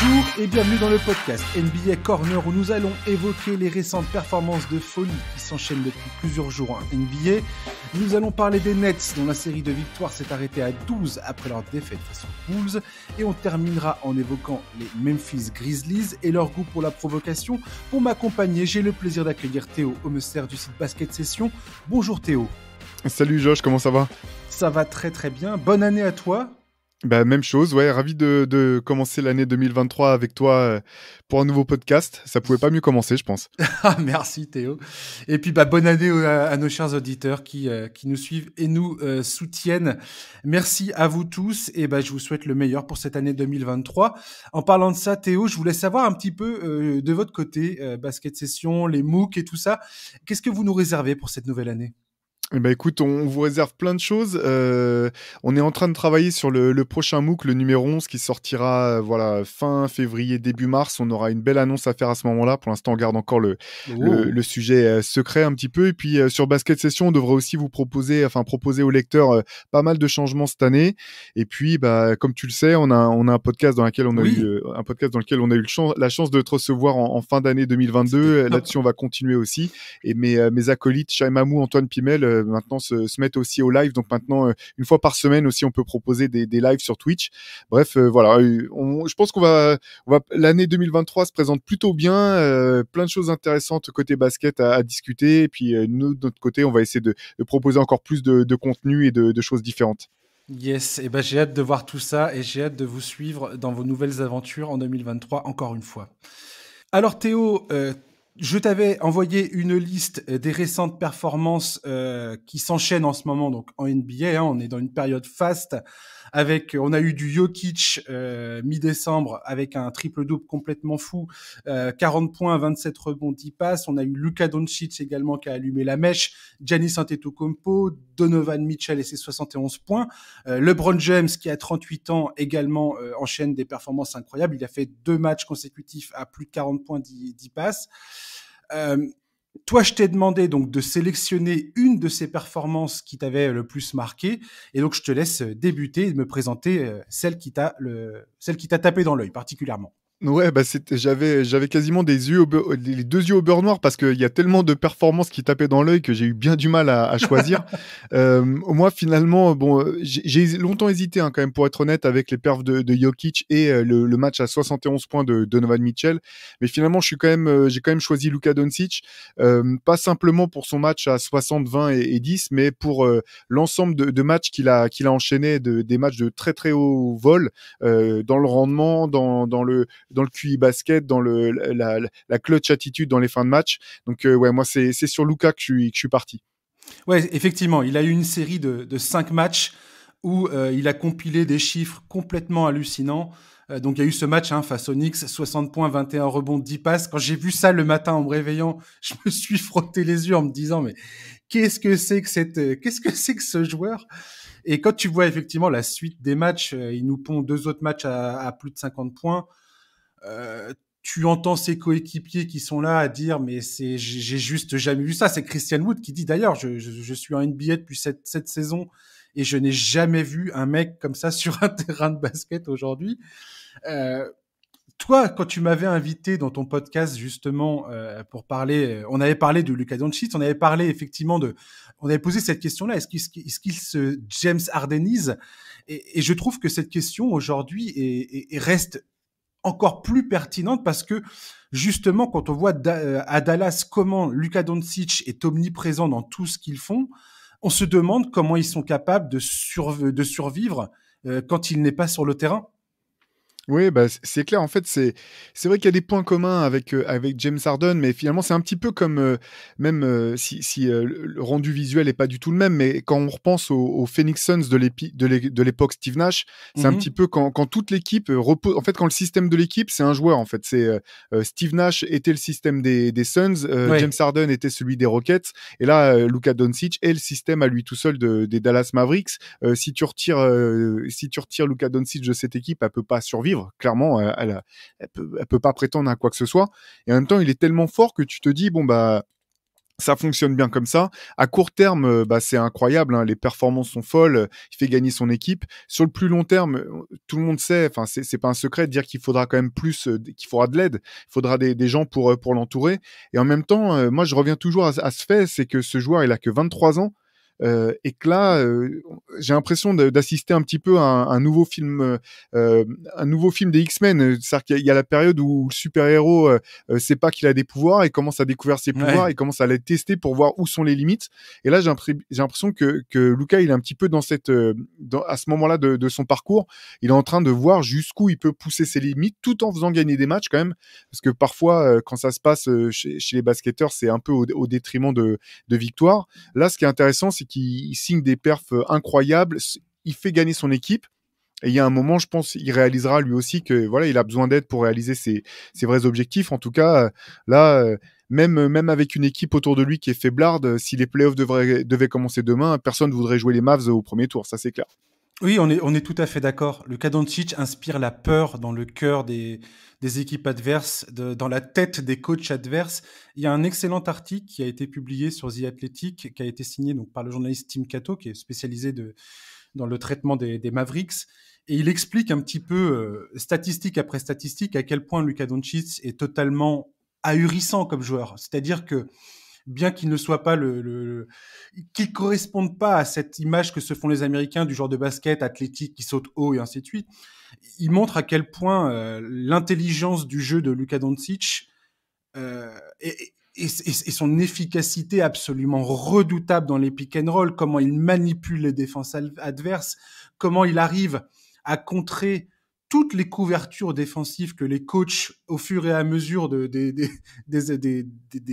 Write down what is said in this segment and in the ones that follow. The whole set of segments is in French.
Bonjour et bienvenue dans le podcast NBA Corner où nous allons évoquer les récentes performances de folie qui s'enchaînent depuis plusieurs jours en NBA. Nous allons parler des Nets dont la série de victoires s'est arrêtée à 12 après leur défaite face aux Bulls et on terminera en évoquant les Memphis Grizzlies et leur goût pour la provocation. Pour m'accompagner, j'ai le plaisir d'accueillir Théo Homester du site Basket Session. Bonjour Théo. Salut Josh, comment ça va Ça va très très bien. Bonne année à toi. Bah, même chose, ouais. Ravi de, de commencer l'année 2023 avec toi euh, pour un nouveau podcast. Ça pouvait pas mieux commencer, je pense. Ah, merci Théo. Et puis bah, bonne année à, nos chers auditeurs qui, euh, qui nous suivent et nous euh, soutiennent. Merci à vous tous et bah, je vous souhaite le meilleur pour cette année 2023. En parlant de ça, Théo, je voulais savoir un petit peu de votre côté, basket session, les MOOC et tout ça. Qu'est-ce que vous nous réservez pour cette nouvelle année eh ben écoute, on vous réserve plein de choses. Euh, on est en train de travailler sur le, le, prochain MOOC, le numéro 11, qui sortira euh, voilà, fin février, début mars. On aura une belle annonce à faire à ce moment-là. Pour l'instant, on garde encore le, le, sujet euh, secret un petit peu. Et puis euh, sur Basket Session, on devrait aussi vous proposer, enfin proposer aux lecteurs pas mal de changements cette année. Et puis, bah, comme tu le sais, on a, on a un podcast dans lequel on a eu un podcast dans lequel on a eu la chance de te recevoir en, fin d'année 2022. Là-dessus, on va continuer aussi. Et mes, mes acolytes, Chaimamou, Antoine Pimel maintenant se, mettre mettent aussi au live. Donc maintenant, euh, une fois par semaine aussi, on peut proposer des, lives sur Twitch. Bref, euh, voilà. Euh, je pense qu'on va, l'année 2023 se présente plutôt bien. plein de choses intéressantes côté basket à, discuter. Et puis nous, de notre côté, on va essayer de, proposer encore plus de, contenu et de, choses différentes. Yes, et eh ben j'ai hâte de voir tout ça et j'ai hâte de vous suivre dans vos nouvelles aventures en 2023 encore une fois. Alors Théo, je t'avais envoyé une liste euh, des récentes performances euh, qui s'enchaînent en ce moment, donc en NBA. Hein, on est dans une période faste. Avec, on a eu du Jokic euh, mi-décembre avec un triple-double complètement fou, 40 euh, points, 27 rebonds, 10 passes. On a eu Luka Doncic également qui a allumé la mèche, Giannis Antetokounmpo, Donovan Mitchell et ses 71 points. LeBron James qui a 38 ans également enchaîne des performances incroyables. Il a fait deux matchs consécutifs à plus de 40 points, 10 passes. Euh, toi, je t'ai demandé donc de sélectionner une de ces performances qui t'avait le plus marqué, et donc je te laisse débuter et me présenter euh, celle qui t'a le, celle qui t'a tapé dans l'œil particulièrement. Ouais, bah j'avais, j'avais quasiment des yeux euh, les deux yeux au beurre noir parce qu'il y a tellement de performances qui tapaient dans l'œil que j'ai eu bien du mal à, choisir. euh, moi, finalement, bon, euh, j'ai longtemps hésité hein, quand même pour être honnête avec les perfs de, de Jokic et euh, le, match à 71 points de, Donovan Mitchell, mais finalement, je suis quand même, j'ai quand même choisi Luka Doncic, pas simplement pour son match à 60, 20 et, 10, mais pour l'ensemble de, matchs qu'il a, qu'il a enchaîné, de des matchs de très très haut vol dans le rendement, dans, dans le dans le QI basket, dans le, la, la, clutch attitude dans les fins de match. Donc, euh, ouais, moi, c'est sur Luca que je, suis, parti. Ouais, effectivement, il a eu une série de, de cinq matchs où euh, il a compilé des chiffres complètement hallucinants. Euh, donc il y a eu ce match hein, face aux Knicks, 60 points, 21 rebonds, 10 passes. Quand j'ai vu ça le matin en me réveillant, je me suis frotté les yeux en me disant mais qu'est-ce que c'est que cette, qu'est-ce que c'est que ce joueur Et quand tu vois effectivement la suite des matchs, il nous pond deux autres matchs à, à plus de 50 points. Euh, tu entends ses coéquipiers qui sont là à dire mais c'est j'ai juste jamais vu ça. C'est Christian Wood qui dit d'ailleurs je, suis en NBA depuis cette, cette saison et je n'ai jamais vu un mec comme ça sur un terrain de basket aujourd'hui. Euh, toi, quand tu m'avais invité dans ton podcast justement euh, pour parler, on avait parlé de Lucas Doncic, on avait parlé effectivement de, on avait posé cette question-là, est-ce qu'il se James Hardenise et, et, je trouve que cette question aujourd'hui reste encore plus pertinente parce que justement, quand on voit euh, à Dallas comment Luka Doncic est omniprésent dans tout ce qu'ils font, on se demande comment ils sont capables de, de survivre euh, quand il n'est pas sur le terrain. Oui, bah, c'est clair. En fait, c'est c'est vrai qu'il y a des points communs avec euh, avec James Harden, mais finalement, c'est un petit peu comme euh, même euh, si, le rendu visuel est pas du tout le même, mais quand on repense aux Phoenix Suns de l'époque Steve Nash, c'est un mmh petit peu quand, toute l'équipe repose. En fait, quand le système de l'équipe, c'est un joueur. En fait, c'est Steve Nash était le système des, Suns, James Harden était celui des Rockets, et là, Luka Doncic est le système à lui tout seul des Dallas Mavericks. si tu retires si tu retires Luka Doncic de cette équipe, elle peut pas survivre Clairement, euh, elle, elle, peut, pas prétendre à quoi que ce soit. Et en même temps, il est tellement fort que tu te dis, bon, bah, ça fonctionne bien comme ça. À court terme, euh, bah, c'est incroyable. Hein, les performances sont folles. Il fait gagner son équipe. Sur le plus long terme, euh, tout le monde sait. Enfin, c'est, pas un secret de dire qu'il faudra quand même plus, qu'il faudra de l'aide. Il faudra des, gens pour pour l'entourer. Et en même temps, moi, je reviens toujours à, à ce fait, c'est que ce joueur, il a que 23 ans. Euh, et que là, euh, j'ai l'impression d'assister un petit peu à un, nouveau film, euh, un nouveau film des X-Men. C'est-à-dire qu'il y, a la période où le super-héros sait pas qu'il a des pouvoirs et commence à découvrir ses pouvoirs et commence à les tester pour voir où sont les limites. Et là, j'ai l'impression que, que Luca, il est un petit peu dans cette, dans, à ce moment-là de, son parcours, il est en train de voir jusqu'où il peut pousser ses limites tout en faisant gagner des matchs quand même, parce que parfois, quand ça se passe chez, les basketteurs, c'est un peu au, détriment de, de victoire. Là, ce qui est intéressant, c'est qui signe des perfs euh, incroyables, il fait gagner son équipe. Et il y a un moment, je pense, il réalisera lui aussi que voilà, il a besoin d'aide pour réaliser ses, vrais objectifs. En tout cas, euh, là, euh, même, même avec une équipe autour de lui qui est faiblarde, si les playoffs devaient commencer demain, personne ne voudrait jouer les Mavs au premier tour, ça c'est clair. Oui, on est, on est tout à fait d'accord. Luka Doncic inspire la peur dans le cœur des, des équipes adverses, de, dans la tête des coachs adverses. Il y a un excellent article qui a été publié sur The Athletic, qui a été signé donc, par le journaliste Tim Cato, qui est spécialisé de, dans le traitement des, Mavericks. Et il explique un petit peu, euh, statistique après statistique, à quel point Luka Doncic est totalement ahurissant comme joueur. C'est-à-dire que bien qu'il ne soit pas le, le qu'il corresponde pas à cette image que se font les Américains du genre de basket athlétique qui saute haut et ainsi de suite. Il montre à quel point euh, l'intelligence du jeu de Luka Doncic euh, et, et, et, son efficacité absolument redoutable dans les pick and roll, comment il manipule les défenses adverses, comment il arrive à contrer toutes les couvertures défensives que les coachs, au fur et à mesure des,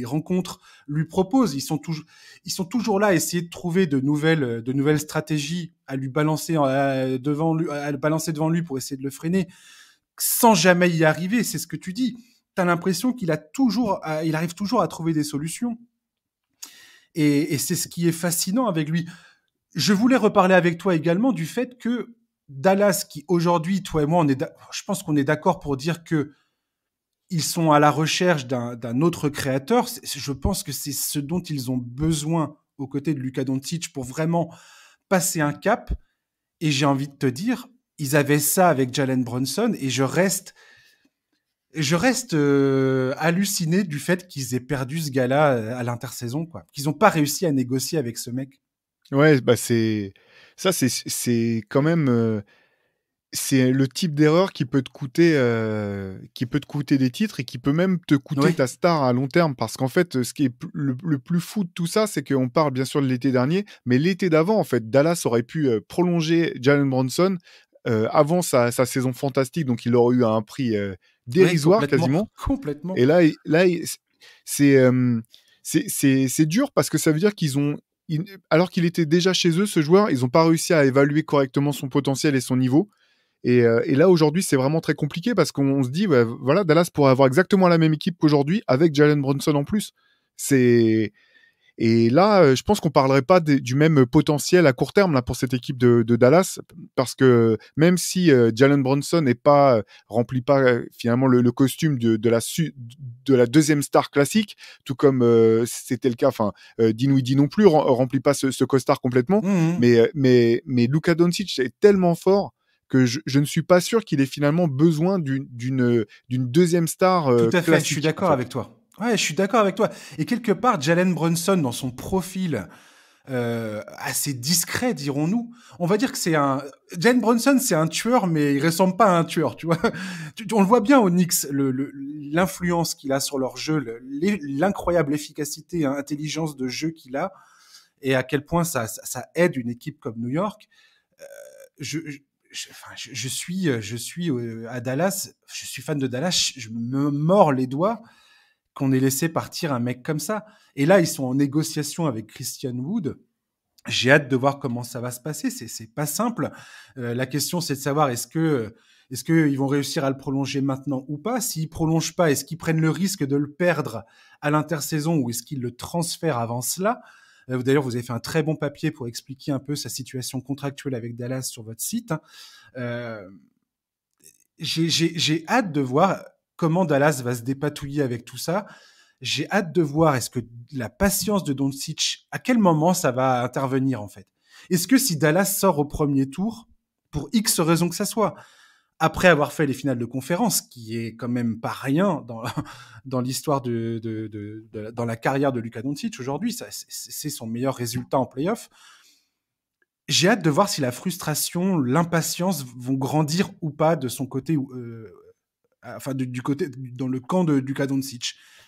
rencontres, lui proposent. Ils sont, toujours, ils sont toujours là à essayer de trouver de nouvelles, de nouvelles stratégies à lui balancer euh, devant lui, à balancer devant lui pour essayer de le freiner, sans jamais y arriver. C'est ce que tu dis. Tu as l'impression qu'il a toujours, il arrive toujours à trouver des solutions. et c'est ce qui est fascinant avec lui. Je voulais reparler avec toi également du fait que Dallas, qui aujourd'hui, toi et moi, on est je pense qu'on est d'accord pour dire que ils sont à la recherche d'un autre créateur. Je pense que c'est ce dont ils ont besoin aux côtés de Luka Doncic pour vraiment passer un cap. Et j'ai envie de te dire, ils avaient ça avec Jalen Brunson et je reste, je reste euh, halluciné du fait qu'ils aient perdu ce gars-là euh, à l'intersaison, quoi. Qu'ils n'ont pas réussi à négocier avec ce mec. Ouais, bah c'est ça, c'est quand même. Euh, c'est le type d'erreur qui peut te coûter euh, qui peut te coûter des titres et qui peut même te coûter ta star à long terme parce qu'en fait ce qui est le, plus fou de tout ça c'est qu'on parle bien sûr de l'été dernier mais l'été d'avant en fait Dallas aurait pu euh, prolonger Jalen Bronson avant sa, saison fantastique donc il aurait eu un prix dérisoire quasiment complètement et là là c'est c'est dur parce que ça veut dire qu'ils ont alors qu'il était déjà chez eux, ce joueur, ils n'ont pas réussi à évaluer correctement son potentiel et son niveau. Et, euh, là, aujourd'hui, c'est vraiment très compliqué parce qu'on se dit, voilà, Dallas pourrait avoir exactement la même équipe qu'aujourd'hui avec Jalen Brunson en plus. C'est et là, euh, je pense qu'on parlerait pas du même potentiel à court terme là pour cette équipe de, Dallas, parce que même si euh, Jalen Brunson n'est pas euh, remplit pas finalement le, costume de, la de la deuxième star classique, tout comme c'était le cas, enfin Dinwiddie non plus remplit pas ce, costard complètement, mmh, mmh. mais mais mais Luka Doncic est tellement fort que je, ne suis pas sûr qu'il ait finalement besoin d'une deuxième star. Tout à fait, je suis d'accord avec toi je suis d'accord avec toi. Et quelque part, Jalen Brunson, dans son profil euh, assez discret, dirons-nous, on va dire que c'est un... Jalen Brunson, c'est un tueur, mais il ressemble pas à un tueur, tu vois. on le voit bien au Knicks, l'influence le, qu'il a sur leur jeu, l'incroyable efficacité, et intelligence de jeu qu'il a, et à quel point ça, aide une équipe comme New York. Euh, je, enfin, suis, je suis euh, à Dallas, je suis fan de Dallas, je me mords les doigts qu'on ait laissé partir un mec comme ça. Et là, ils sont en négociation avec Christian Wood. J'ai hâte de voir comment ça va se passer. C'est pas simple. Euh, la question, c'est de savoir est-ce que est-ce qu'ils vont réussir à le prolonger maintenant ou pas S'ils prolongent pas, est-ce qu'ils prennent le risque de le perdre à l'intersaison ou est-ce qu'ils le transfèrent avant cela euh, D'ailleurs, vous avez fait un très bon papier pour expliquer un peu sa situation contractuelle avec Dallas sur votre site. Euh, j'ai hâte de voir comment Dallas va se dépatouiller avec tout ça. J'ai hâte de voir est-ce que la patience de Doncic, à quel moment ça va intervenir en fait. Est-ce que si Dallas sort au premier tour, pour X raison que ça soit, après avoir fait les finales de conférence, qui est quand même pas rien dans, dans l'histoire de, dans la carrière de Luka Doncic aujourd'hui, c'est son meilleur résultat en playoff. J'ai hâte de voir si la frustration, l'impatience vont grandir ou pas de son côté euh, enfin du, côté dans le camp de Luka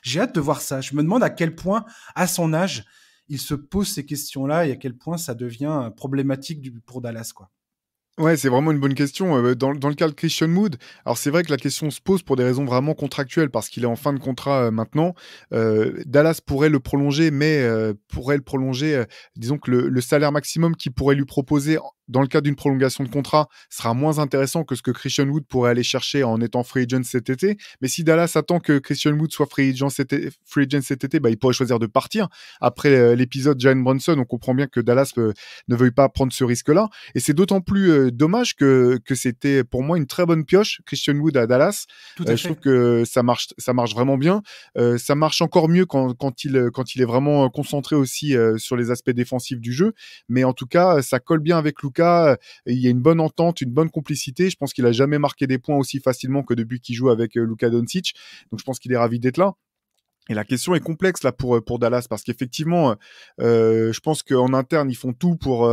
J'ai hâte de voir ça. Je me demande à quel point, à son âge, il se pose ces questions-là et à quel point ça devient problématique du, pour Dallas, quoi. Ouais, c'est vraiment une bonne question. Euh, dans, dans, le cas de Christian Mood, alors c'est vrai que la question se pose pour des raisons vraiment contractuelles, parce qu'il est en fin de contrat euh, maintenant. Euh, Dallas pourrait le prolonger, mais pourrait le prolonger, disons que le, le, salaire maximum qu'il pourrait lui proposer dans le cas d'une prolongation de contrat, sera moins intéressant que ce que Christian Wood pourrait aller chercher en étant free agent cet été. Mais si Dallas attend que Christian Wood soit free agent cet, free cet été, bah, il pourrait choisir de partir après euh, l'épisode Jalen Brunson. On comprend bien que Dallas euh, ne veuille pas prendre ce risque-là. Et c'est d'autant plus euh, dommage que, que c'était pour moi une très bonne pioche, Christian Wood à Dallas. je trouve que ça marche, ça marche vraiment bien. ça marche encore mieux quand, quand, il, quand il est vraiment concentré aussi sur les aspects défensifs du jeu. Mais en tout cas, ça colle bien avec Luke cas, euh, il y a une bonne entente, une bonne complicité. Je pense qu'il a jamais marqué des points aussi facilement que depuis qu'il joue avec euh, Luka Doncic. Donc je pense qu'il est ravi d'être là. Et la question est complexe là pour euh, pour Dallas parce qu'effectivement, je pense qu'en interne ils font tout pour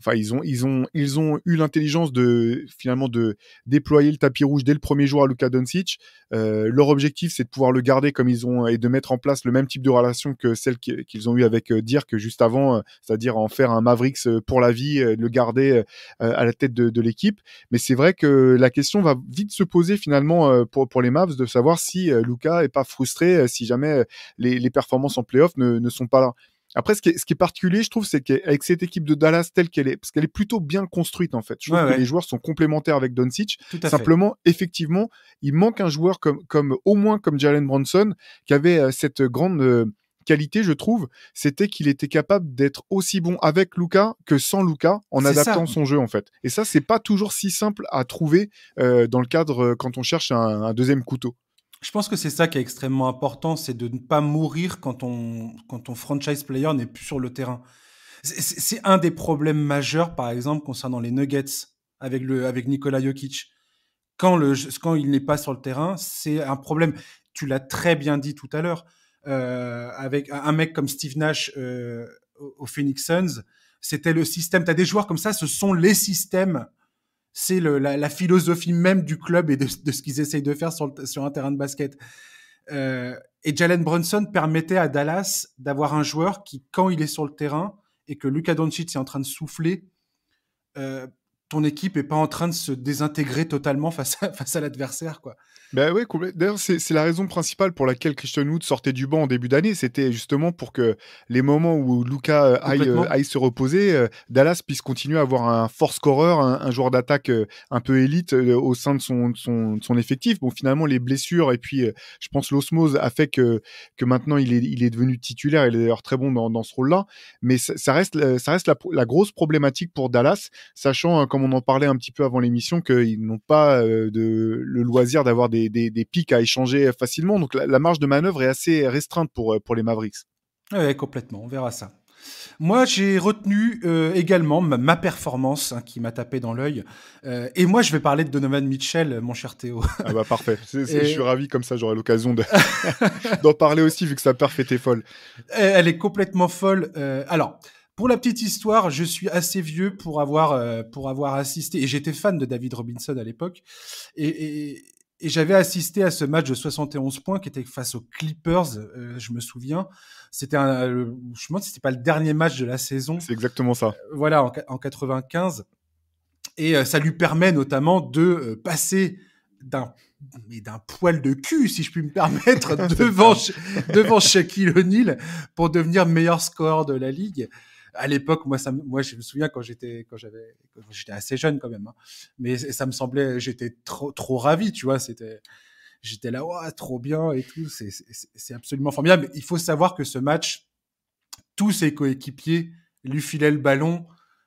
enfin ils ont ils ont ils ont eu l'intelligence de finalement de déployer le tapis rouge dès le premier jour à Luka Doncic. Euh, leur objectif c'est de pouvoir le garder comme ils ont et de mettre en place le même type de relation que celle qu'ils ont eu avec euh, Dirk juste avant, euh, c'est-à-dire en faire un Mavericks euh, pour la vie, le garder à la tête de, de l'équipe. Mais c'est vrai que la question va vite se poser finalement pour pour les Mavs de savoir si Luka est pas frustré si jamais les, les performances en playoff ne, ne sont pas là. Après, ce qui, est, particulier, je trouve, c'est qu'avec cette équipe de Dallas telle qu'elle est, parce qu'elle est plutôt bien construite en fait. Je trouve que les joueurs sont complémentaires avec Doncic. Simplement, effectivement, il manque un joueur comme, au moins comme Jalen Bronson, qui avait euh, cette grande euh, qualité, je trouve, c'était qu'il était capable d'être aussi bon avec Luca que sans Luca en adaptant son jeu en fait. Et ça, c'est pas toujours si simple à trouver euh, dans le cadre quand on cherche un deuxième couteau. Je pense que c'est ça qui est extrêmement important, c'est de ne pas mourir quand ton, quand ton franchise player n'est plus sur le terrain. C'est un des problèmes majeurs, par exemple, concernant les Nuggets avec, le, avec Nikola Jokic. Quand, le, quand il n'est pas sur le terrain, c'est un problème. Tu l'as très bien dit tout à l'heure. Euh, avec un mec comme Steve Nash euh, au Phoenix Suns, c'était le système. Tu as des joueurs comme ça, ce sont les systèmes c'est la, la, philosophie même du club et de, ce qu'ils essayent de faire sur, sur, un terrain de basket. Euh, et Jalen Brunson permettait à Dallas d'avoir un joueur qui, quand il est sur le terrain et que Luka Doncic est en train de souffler, euh, ton équipe est pas en train de se désintégrer totalement face à, face à l'adversaire. quoi. Ben bah oui, D'ailleurs, c'est la raison principale pour laquelle Christian Wood sortait du banc en début d'année. C'était justement pour que les moments où Luca euh, euh, aille, se reposer, euh, Dallas puisse continuer à avoir un force-scorer, un, joueur d'attaque un peu élite au sein de son, effectif. Bon, finalement, les blessures et puis, je pense, l'osmose a fait que, que maintenant, il est, il est devenu titulaire. Il est d'ailleurs très bon dans, dans ce rôle-là. Mais ça, reste, ça reste la, grosse problématique pour Dallas, sachant hein, on en parlait un petit peu avant l'émission, qu'ils n'ont pas euh, de, le loisir d'avoir des, pics à échanger facilement. Donc la, marge de manœuvre est assez restreinte pour, euh, pour les Mavericks. Oui, complètement. On verra ça. Moi, j'ai retenu euh, également ma, performance hein, qui m'a tapé dans l'œil. et moi, je vais parler de Donovan Mitchell, mon cher Théo. ah bah parfait. Je suis ravi, comme ça, j'aurai l'occasion d'en parler aussi, vu que sa perf était folle. Elle est complètement folle. alors, pour la petite histoire, je suis assez vieux pour avoir, euh, pour avoir assisté, et j'étais fan de David Robinson à l'époque, et, j'avais assisté à ce match de 71 points qui était face aux Clippers, euh, je me souviens. C'était un, euh, je me demande c'était pas le dernier match de la saison. C'est exactement ça. voilà, en, en, 95. Et ça lui permet notamment de passer d'un mais d'un poil de cul, si je puis me permettre, devant, devant Shaquille O'Neal pour devenir meilleur scoreur de la ligue à l'époque, moi, je me souviens quand j'étais, quand j'avais, j'étais assez jeune quand même, hein. mais ça me semblait, j'étais trop, trop ravi, tu vois, c'était, j'étais là, trop bien et tout, c'est, absolument formidable. il faut savoir que ce match, tous ses coéquipiers lui filaient le ballon.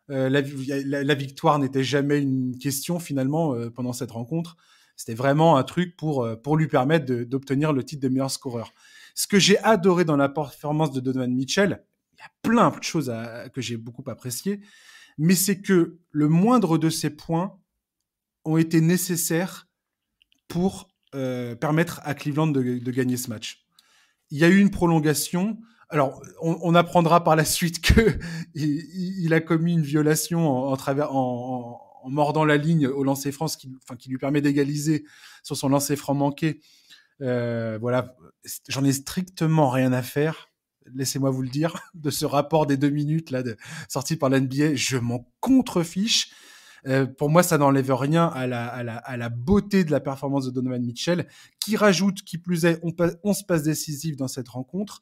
Euh, la, victoire n'était jamais une question finalement euh, pendant cette rencontre. C'était vraiment un truc pour, euh, pour lui permettre d'obtenir le titre de meilleur scoreur. Ce que j'ai adoré dans la performance de Donovan Mitchell, plein de choses que j'ai beaucoup appréciées, mais c'est que le moindre de ces points ont été nécessaires pour euh, permettre à Cleveland de, gagner ce match. Il y a eu une prolongation. Alors, on, apprendra par la suite qu'il il, a commis une violation en, travers, mordant la ligne au lancer France, qui, lui permet d'égaliser sur son lancer franc manqué. Euh, voilà, j'en ai strictement rien à faire laissez-moi vous le dire, de ce rapport des deux minutes là, sorti par l'NBA. Je m'en contrefiche. Euh, pour moi, ça n'enlève rien à la, beauté de la performance de Donovan Mitchell, qui rajoute, qui plus est, on, se passe décisif dans cette rencontre.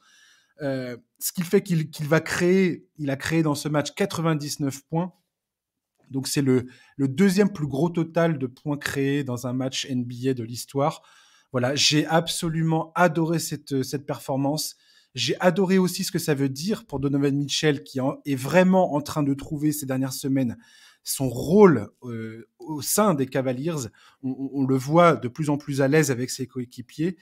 Euh, ce qui fait qu'il va créer, il a créé dans ce match 99 points. Donc c'est le, deuxième plus gros total de points créés dans un match NBA de l'histoire. Voilà, j'ai absolument adoré cette performance. J'ai adoré aussi ce que ça veut dire pour Donovan Mitchell, qui est vraiment en train de trouver ces dernières semaines son rôle euh, au sein des Cavaliers. On, le voit de plus en plus à l'aise avec ses coéquipiers.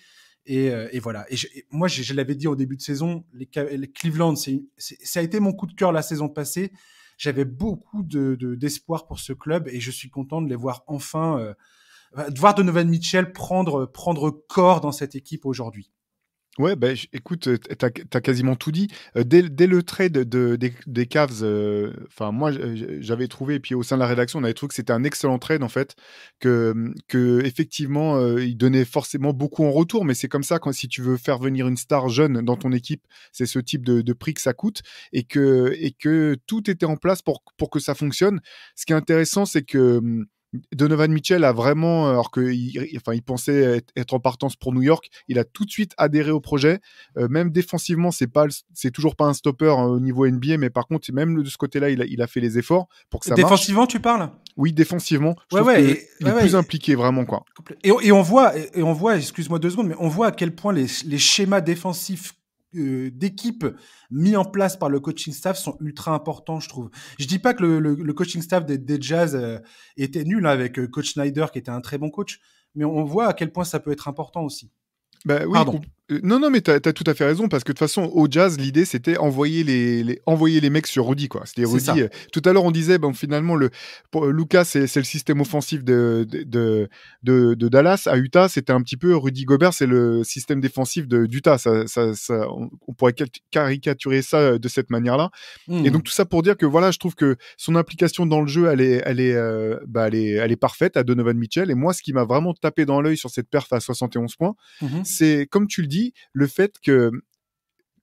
Et, euh, voilà. Et, moi, je, l'avais dit au début de saison, les, Cleveland, ça a été mon coup de cœur la saison passée. J'avais beaucoup de, d'espoir pour ce club et je suis content de les voir enfin, euh, de voir Donovan Mitchell prendre, prendre corps dans cette équipe aujourd'hui. Ouais, ben, écoute, tu as, quasiment tout dit. dès, le trade de, des, Cavs, enfin moi j'avais trouvé, et puis au sein de la rédaction, on avait trouvé que c'était un excellent trade en fait, que, que effectivement il donnait forcément beaucoup en retour, mais c'est comme ça quand si tu veux faire venir une star jeune dans ton équipe, c'est ce type de, de, prix que ça coûte, et que, et que tout était en place pour, pour que ça fonctionne. Ce qui est intéressant, c'est que Donovan Mitchell a vraiment, euh, alors qu'il enfin, il pensait être en partance pour New York, il a tout de suite adhéré au projet. Euh, même défensivement, c'est pas, c'est toujours pas un stopper hein, au niveau NBA, mais par contre, même de ce côté-là, il a, fait les efforts pour que ça Défensivement, tu parles Oui, défensivement. ouais, ouais, il est plus impliqué vraiment quoi. Et, on voit, et, on voit, excuse-moi deux secondes, mais on voit à quel point les, les schémas défensifs d'équipes mis en place par le coaching staff sont ultra importants, je trouve. Je dis pas que le, coaching staff des, Jazz euh, était nul hein, avec euh, coach Snyder qui était un très bon coach, mais on voit à quel point ça peut être important aussi. Bah, oui, euh, non, non, mais tu as, tout à fait raison, parce que de toute façon, au jazz, l'idée, c'était envoyer les, envoyer les mecs sur Rudy. Quoi. Rudy euh, tout à l'heure, on disait, finalement, le, euh, Lucas, c'est le système offensif de, de, de, Dallas. À Utah, c'était un petit peu Rudy Gobert, c'est le système défensif d'Utah. on, pourrait caricaturer ça de cette manière-là. Hmm. Et donc, tout ça pour dire que, voilà, je trouve que son implication dans le jeu, elle est, bah, elle est, elle est, parfaite à Donovan Mitchell. Et moi, ce qui m'a vraiment tapé dans l'œil sur cette perf à 71 points, mhm. c'est, comme tu le dis, le fait que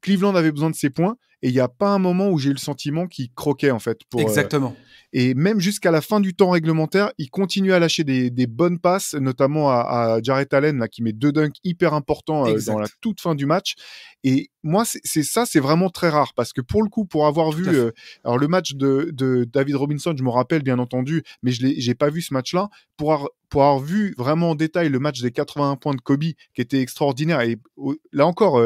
Cleveland avait besoin de ses points et il n'y a pas un moment où j'ai eu le sentiment qu'il croquait en fait. Pour, euh, Exactement. et même jusqu'à la fin du temps réglementaire, il continue à lâcher des, bonnes passes, notamment à, à, Jarrett Allen là, qui met deux dunks hyper importants euh, dans la toute fin du match. Et moi, c'est ça, c'est vraiment très rare parce que pour le coup, pour avoir vu euh, alors le match de, David Robinson, je me rappelle bien entendu, mais je n'ai pas vu ce match-là. Pour, avoir, pour avoir vu vraiment en détail le match des 81 points de Kobe qui était extraordinaire et là encore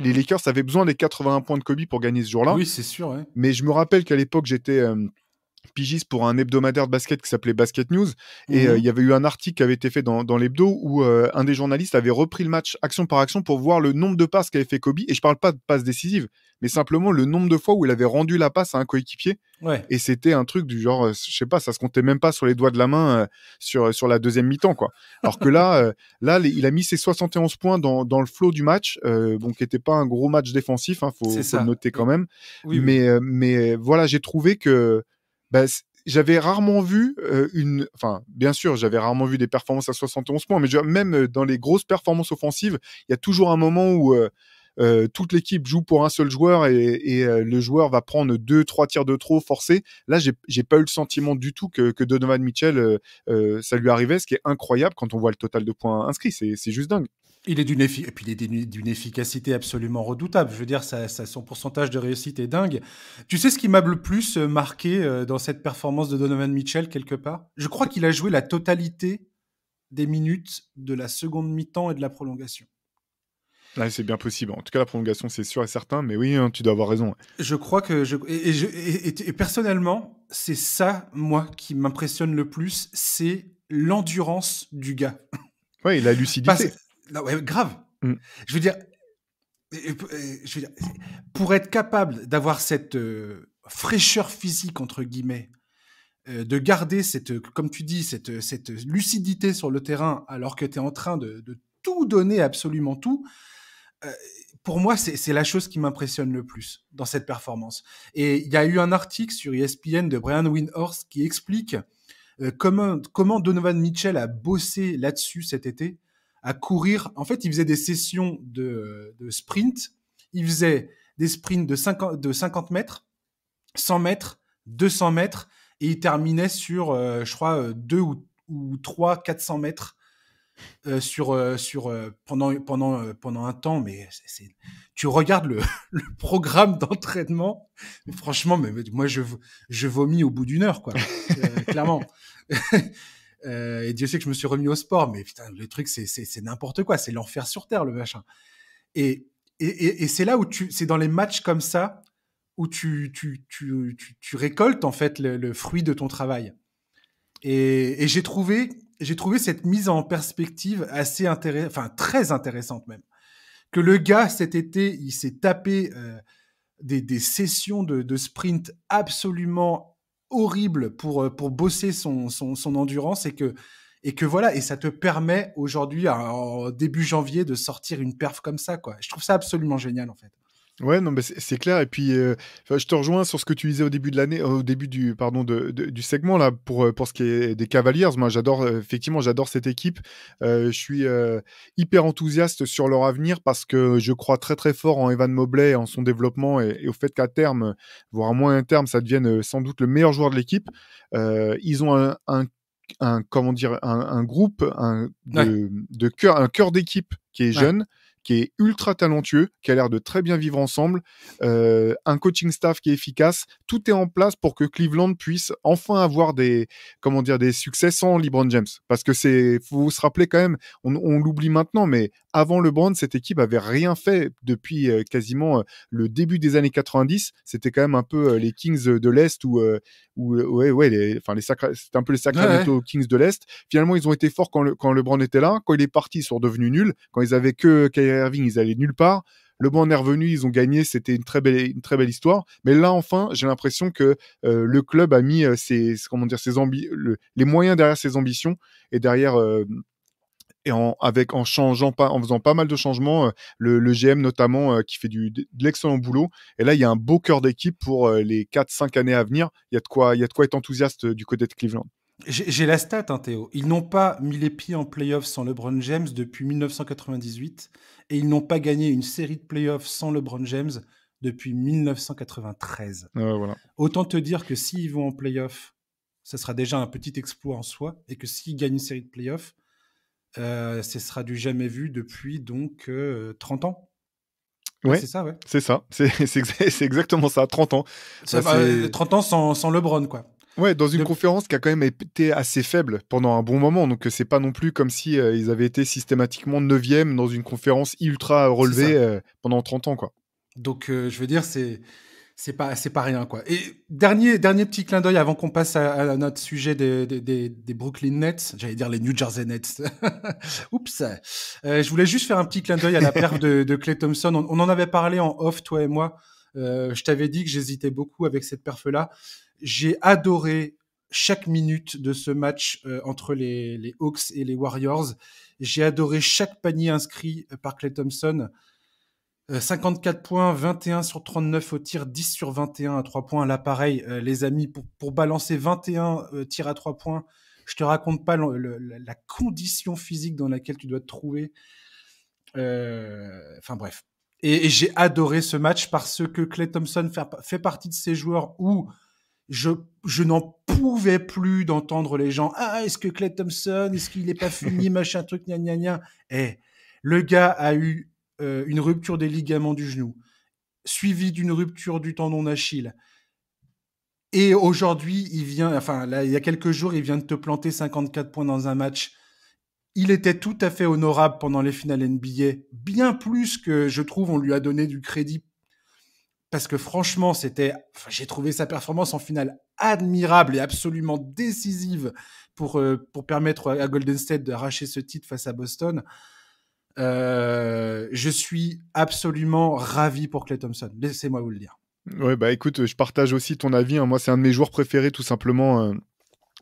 les Lakers avaient besoin des 81 points de Kobe pour gagner ce jour-là. Oui, c'est sûr. Mais je me rappelle qu'à l'époque, j'étais euh, PIGIS pour un hebdomadaire de basket qui s'appelait Basket News. Et mhm. euh, il y avait eu un article qui avait été fait dans, dans l'hebdo où euh, un des journalistes avait repris le match action par action pour voir le nombre de passes qu'avait fait Kobe. Et je parle pas de passes décisives, mais simplement le nombre de fois où il avait rendu la passe à un coéquipier. Ouais. Et c'était un truc du genre, euh, je sais pas, ça se comptait même pas sur les doigts de la main sur, sur la deuxième mi-temps. quoi. Alors que là, là il a mis ses 71 points dans, dans le flot du match, bon, qui n'était pas un gros match défensif, hein, faut, le noter quand même. Mais, mais voilà, j'ai trouvé que bah, j'avais rarement vu une. Enfin, bien sûr, j'avais rarement vu des performances à 71 points, mais même dans les grosses performances offensives, il y a toujours un moment où. toute l'équipe joue pour un seul joueur et, le joueur va prendre deux, trois tirs de trop forcés. Là, j'ai pas eu le sentiment du tout que, Donovan Mitchell, ça lui arrivait, ce qui est incroyable quand on voit le total de points inscrits. C'est juste dingue. Il est d'une puis il est d'une efficacité absolument redoutable. Je veux dire, ça, son pourcentage de réussite est dingue. Tu sais ce qui m'a le plus euh, marqué euh, dans cette performance de Donovan Mitchell quelque part Je crois qu'il a joué la totalité des minutes de la seconde mi-temps et de la prolongation. c'est bien possible. En tout cas, la prolongation, c'est sûr et certain. Mais oui, hein, tu dois avoir raison. Je crois que et, personnellement, c'est ça moi qui m'impressionne le plus, c'est l'endurance du gars. Ouais, la lucidité. Non, grave. Mm. Je veux dire, pour être capable d'avoir cette euh, fraîcheur physique, entre guillemets, euh, de garder cette, euh, comme tu dis, cette, cette lucidité sur le terrain alors que tu es en train de, tout donner, absolument tout, pour moi, c'est la chose qui m'impressionne le plus dans cette performance. Et il y a eu un article sur ESPN de Brian Windhorst qui explique comment, comment Donovan Mitchell a bossé là-dessus cet été à courir. En fait, il faisait des sessions de, sprint. Il faisait des sprints de 50, de mètres, 100 mètres, 200 mètres, et il terminait sur, euh, je crois, 2 euh, ou, ou 3, 400 mètres euh, sur, pendant, pendant, pendant un temps. Mais tu regardes le, programme d'entraînement, franchement, mais, moi, je, je vomis au bout d'une heure, quoi, clairement. Euh, et Dieu sait que je me suis remis au sport, mais putain, le truc, c'est n'importe quoi. C'est l'enfer sur terre, le machin. Et, et, et, c'est là où tu. C'est dans les matchs comme ça où tu, tu, tu, tu récoltes, en fait, le, fruit de ton travail. Et, j'ai trouvé. J'ai trouvé cette mise en perspective assez intéressante, enfin très intéressante même. Que le gars cet été, il s'est tapé euh, des, des, sessions de, de, sprint absolument horrible pour, euh, pour bosser son, son, endurance et que, et que voilà, et ça te permet aujourd'hui, en début janvier, de sortir une perf comme ça, quoi. Je trouve ça absolument génial, en fait. Ouais, non, c'est clair. Et puis, euh, je te rejoins sur ce que tu disais au début de l'année, au début du pardon du segment là pour euh, pour ce qui est des Cavaliers. Moi, j'adore euh, effectivement, j'adore cette équipe. je suis hyper enthousiaste sur leur avenir parce que je crois très très fort en Evan Mobley, en son développement et, au fait qu'à terme, voire à moyen terme, ça devienne sans doute le meilleur joueur de l'équipe. ils ont un, comment dire un, groupe un, cœur un cœur d'équipe qui est jeune qui est ultra talentueux, qui a l'air de très bien vivre ensemble, euh, un coaching staff qui est efficace. Tout est en place pour que Cleveland puisse enfin avoir des, comment dire, des succès sans LeBron James. Parce que c'est, faut se rappeler quand même, on, l'oublie maintenant, mais avant LeBron, cette équipe avait rien fait depuis euh, quasiment euh, le début des années 90. C'était quand même un peu les Kings de l'Est ou, ouais, ouais, enfin les c'était un peu les Sacramento Kings de l'Est. Finalement, ils ont été forts quand, le, quand LeBron était là. Quand il est parti, ils sont devenus nuls. Quand ils avaient que Irving, ils allaient nulle part. Le le est revenu, ils ont gagné, c'était une très belle, une très belle histoire. Mais là, enfin, j'ai l'impression que euh, le club a mis euh, ses, comment dire, les moyens derrière ses ambitions et derrière euh, et en, avec en changeant pas, en faisant pas mal de changements, le, GM notamment qui fait du, de, l'excellent boulot. Et là, il y a un beau cœur d'équipe pour les 4-5 années à venir. Il y a de quoi, il y a de quoi être enthousiaste du côté de Cleveland. J'ai la stat, hein, Théo. Ils n'ont pas mis les pieds en playoffs sans LeBron James depuis 1998 et ils n'ont pas gagné une série de playoffs sans LeBron James depuis 1993. voilà. Autant te dire que s'ils vont en playoffs, ce sera déjà un petit exploit en soi et que s'ils gagnent une série de playoffs, euh, ce sera du jamais vu depuis donc 30 euh, ans. Ouais, c'est ça, C'est ça, c'est exactement ça, 30 ans. 30 euh, ans sans, sans LeBron, quoi. Ouais, dans une conférence qui a quand même été assez faible pendant un bon moment. Donc, euh, c'est pas non plus comme si euh, ils avaient été systématiquement 9e dans une conférence ultra relevée euh, pendant 30 ans, quoi. Donc, je veux dire, c'est c'est pas c'est pas rien quoi. Et dernier dernier petit clin d'œil avant qu'on passe à, notre sujet des, des, Brooklyn Nets, j'allais dire les New Jersey Nets. Oups. je voulais juste faire un petit clin d'œil à la perf de, Clay Thompson. On, en avait parlé en off toi et moi. je t'avais dit que j'hésitais beaucoup avec cette perf là. J'ai adoré chaque minute de ce match euh, entre les, Hawks et les Warriors. J'ai adoré chaque panier inscrit euh, par Clay Thompson. 54 euh, points, 21 sur 39 au tir, 10 sur 21 à 3 points. Là, pareil, les amis, pour, pour balancer 21 tirs à 3 points, je te raconte pas la condition physique dans laquelle tu dois te trouver. Enfin bref. Et, j'ai adoré ce match parce que Clay Thompson fait partie de ces joueurs où je, n'en pouvais plus d'entendre les gens. Ah, est-ce que Clay Thompson, est-ce qu'il n'est pas fini, machin truc, gna gna gna. Eh, le gars a eu euh, une rupture des ligaments du genou, suivi d'une rupture du tendon d'Achille. Et aujourd'hui, il vient, enfin, là, il y a quelques jours, il vient de te planter 54 points dans un match. Il était tout à fait honorable pendant les finales NBA, bien plus que, je trouve, on lui a donné du crédit parce que franchement, c'était, j'ai trouvé sa performance en finale admirable et absolument décisive pour, euh, pour permettre à Golden State d'arracher ce titre face à Boston. Euh, je suis absolument ravi pour Clay Thompson. Laissez-moi vous le dire. Ouais, bah écoute, je partage aussi ton avis. Hein. Moi, c'est un de mes joueurs préférés, tout simplement. Euh,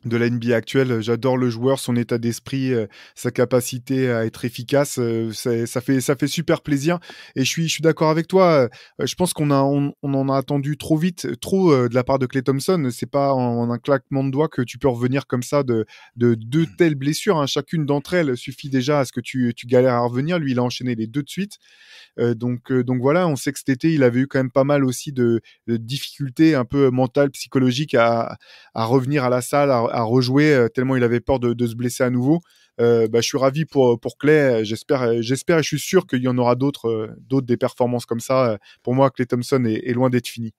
de la NBA actuelle. J'adore le joueur, son état d'esprit, euh, sa capacité à être efficace. Euh, ça fait ça fait super plaisir. Et je suis je suis d'accord avec toi. Euh, je pense qu'on on, en a attendu trop vite, trop de la part de Clay Thompson. C'est pas en, un claquement de doigts que tu peux revenir comme ça de de deux mm. telles blessures. Hein. Chacune d'entre elles suffit déjà à ce que tu tu galères à revenir. Lui, il a enchaîné les deux de suite. donc donc voilà, on sait que cet été, il avait eu quand même pas mal aussi de, difficultés un peu mentales, psychologiques à à revenir à la salle. À, à rejouer euh, tellement il avait peur de, se blesser à nouveau. Euh, bah, je suis ravi pour euh, pour Clay. J'espère, j'espère et je suis sûr qu'il y en aura d'autres, d'autres des performances comme ça. Pour moi, Clay Thompson est, loin d'être fini.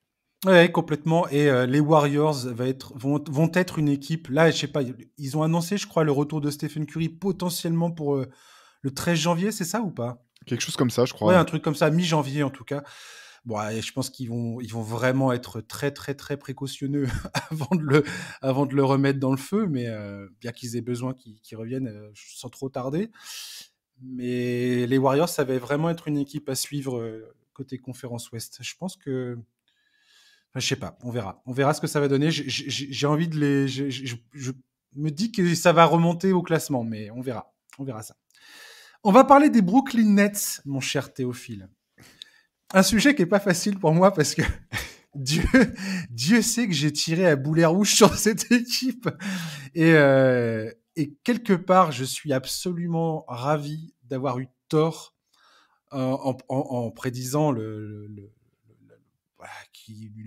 Oui, complètement. Et les Warriors va être, vont, être une équipe. Là, je sais pas, ils ont annoncé, je crois, le retour de Stephen Curry potentiellement pour le 13 janvier, c'est ça ou pas Quelque chose comme ça, je crois. Ouais, un truc comme ça, mi-janvier en tout cas je pense qu'ils vont, ils vont vraiment être très, très, très précautionneux avant, de le, avant de le remettre dans le feu, mais euh, bien qu'ils aient besoin qu'ils reviennent euh, sans trop tarder. Mais les Warriors, ça va vraiment être une équipe à suivre euh, côté conférence Ouest. Je pense que. Je je sais pas, on verra. On verra ce que ça va donner. J'ai envie de les. je me dis que ça va remonter au classement, mais on verra. On verra ça. On va parler des Brooklyn Nets, mon cher Théophile un sujet qui est pas facile pour moi parce que Dieu, Dieu sait que j'ai tiré à boulet rouge sur cette équipe. Et, euh, quelque part, je suis absolument ravi d'avoir eu tort euh, en, prédisant le, bah,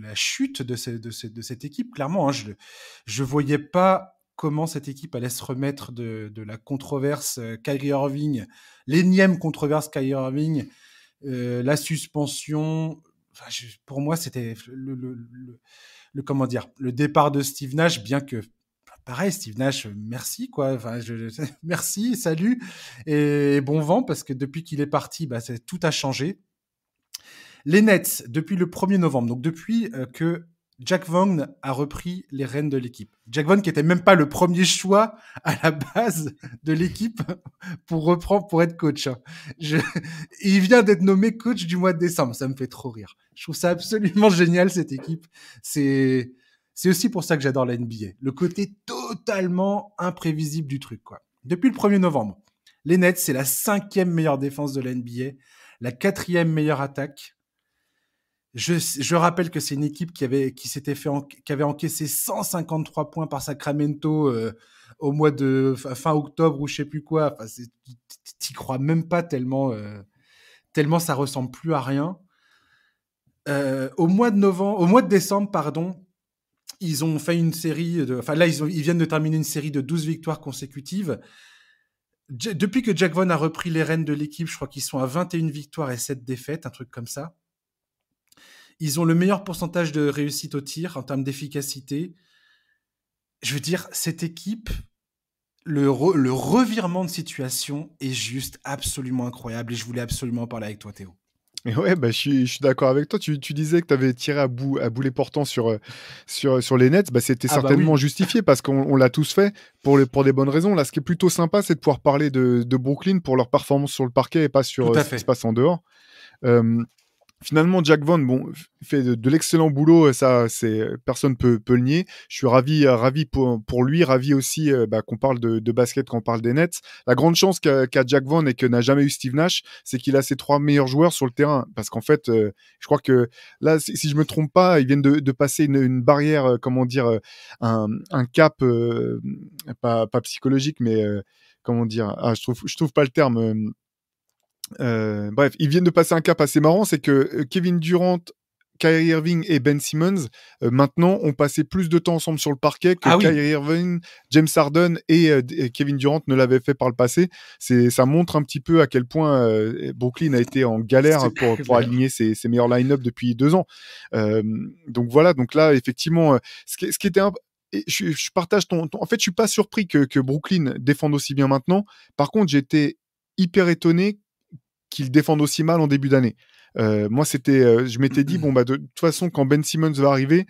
la chute de, de, cette équipe. Clairement, hein, je ne voyais pas comment cette équipe allait se remettre de, de la controverse euh, Kyrie Irving, l'énième controverse Kyrie Irving, euh, la suspension, enfin, pour moi, c'était le, le, le, comment dire, le départ de Steve Nash, bien que bah, pareil, Steve Nash, euh, merci quoi. Enfin, je, merci, salut et bon vent parce que depuis qu'il est parti, bah, tout a changé. Les Nets, depuis le 1er novembre, donc depuis euh, que Jack Vaughn a repris les rênes de l'équipe. Jack Vaughn qui était même pas le premier choix à la base de l'équipe pour reprendre pour être coach. Hein. Il vient d'être nommé coach du mois de décembre. Ça me fait trop rire. Je trouve ça absolument génial cette équipe. C'est aussi pour ça que j'adore la NBA. Le côté totalement imprévisible du truc Depuis le 1er novembre, les Nets c'est la cinquième meilleure défense de la NBA, la quatrième meilleure attaque je, je, rappelle que c'est une équipe qui avait qui s'était fait qui avait encaissé 153 points par Sacramento euh, au mois de fin octobre ou je sais plus quoi. Enfin, t'y crois même pas tellement euh, tellement ça ressemble plus à rien. Euh, au mois de novembre, au mois de décembre, pardon, ils ont fait une série. De, enfin là, ils, ont, ils viennent de terminer une série de 12 victoires consécutives. depuis que Jack Vaughn a repris les rênes de l'équipe, je crois qu'ils sont à 21 victoires et 7 défaites, un truc comme ça. Ils ont le meilleur pourcentage de réussite au tir en termes d'efficacité. Je veux dire, cette équipe, le, le revirement de situation est juste absolument incroyable et je voulais absolument parler avec toi, Théo. et ouais, bah, je suis, d'accord avec toi. Tu, disais que tu avais tiré à bout, à portants portant sur, euh, sur, sur les nets. Bah, c'était ah bah certainement justifié parce qu'on l'a tous fait pour, les, pour des bonnes raisons. Là, ce qui est plutôt sympa, c'est de pouvoir parler de, Brooklyn pour leur performance sur le parquet et pas sur euh, ce qui se passe en dehors. Euh, finalement, Jack Vaughn, bon, fait de, l'excellent boulot, euh, ça, c'est euh, personne peut, peut le nier. Je suis ravi, euh, ravi pour, lui, ravi aussi bah, qu'on parle de, de basket, qu'on parle des Nets. La grande chance qu'a Jack Vaughn et que n'a jamais eu Steve Nash, c'est qu'il a ses trois meilleurs joueurs sur le terrain. Parce qu'en fait, je crois que là, si, je je me trompe pas, ils viennent de, passer une, barrière, comment dire, un, cap, pas, psychologique, mais comment dire, ah, je trouve, je trouve pas le terme euh, bref, ils viennent de passer un cap assez marrant, c'est que euh, Kevin Durant, Kyrie Irving et Ben Simmons, euh, maintenant, ont passé plus de temps ensemble sur le parquet que ah Kyrie Irving, James Harden et, Kevin Durant ne l'avaient fait par le passé. C'est, ça montre un petit peu à quel point Brooklyn a été en galère hein, pour, aligner ses, meilleurs line-up depuis deux ans. donc voilà, donc là, effectivement, ce qui, était je, partage ton, En fait, je suis pas surpris que, que Brooklyn défende aussi bien maintenant. Par contre, j'étais hyper étonné qu'il défende aussi mal en début d'année. Euh, moi, c'était, euh, je m'étais dit, bon, bah, de, toute façon, quand Ben Simmons va arriver,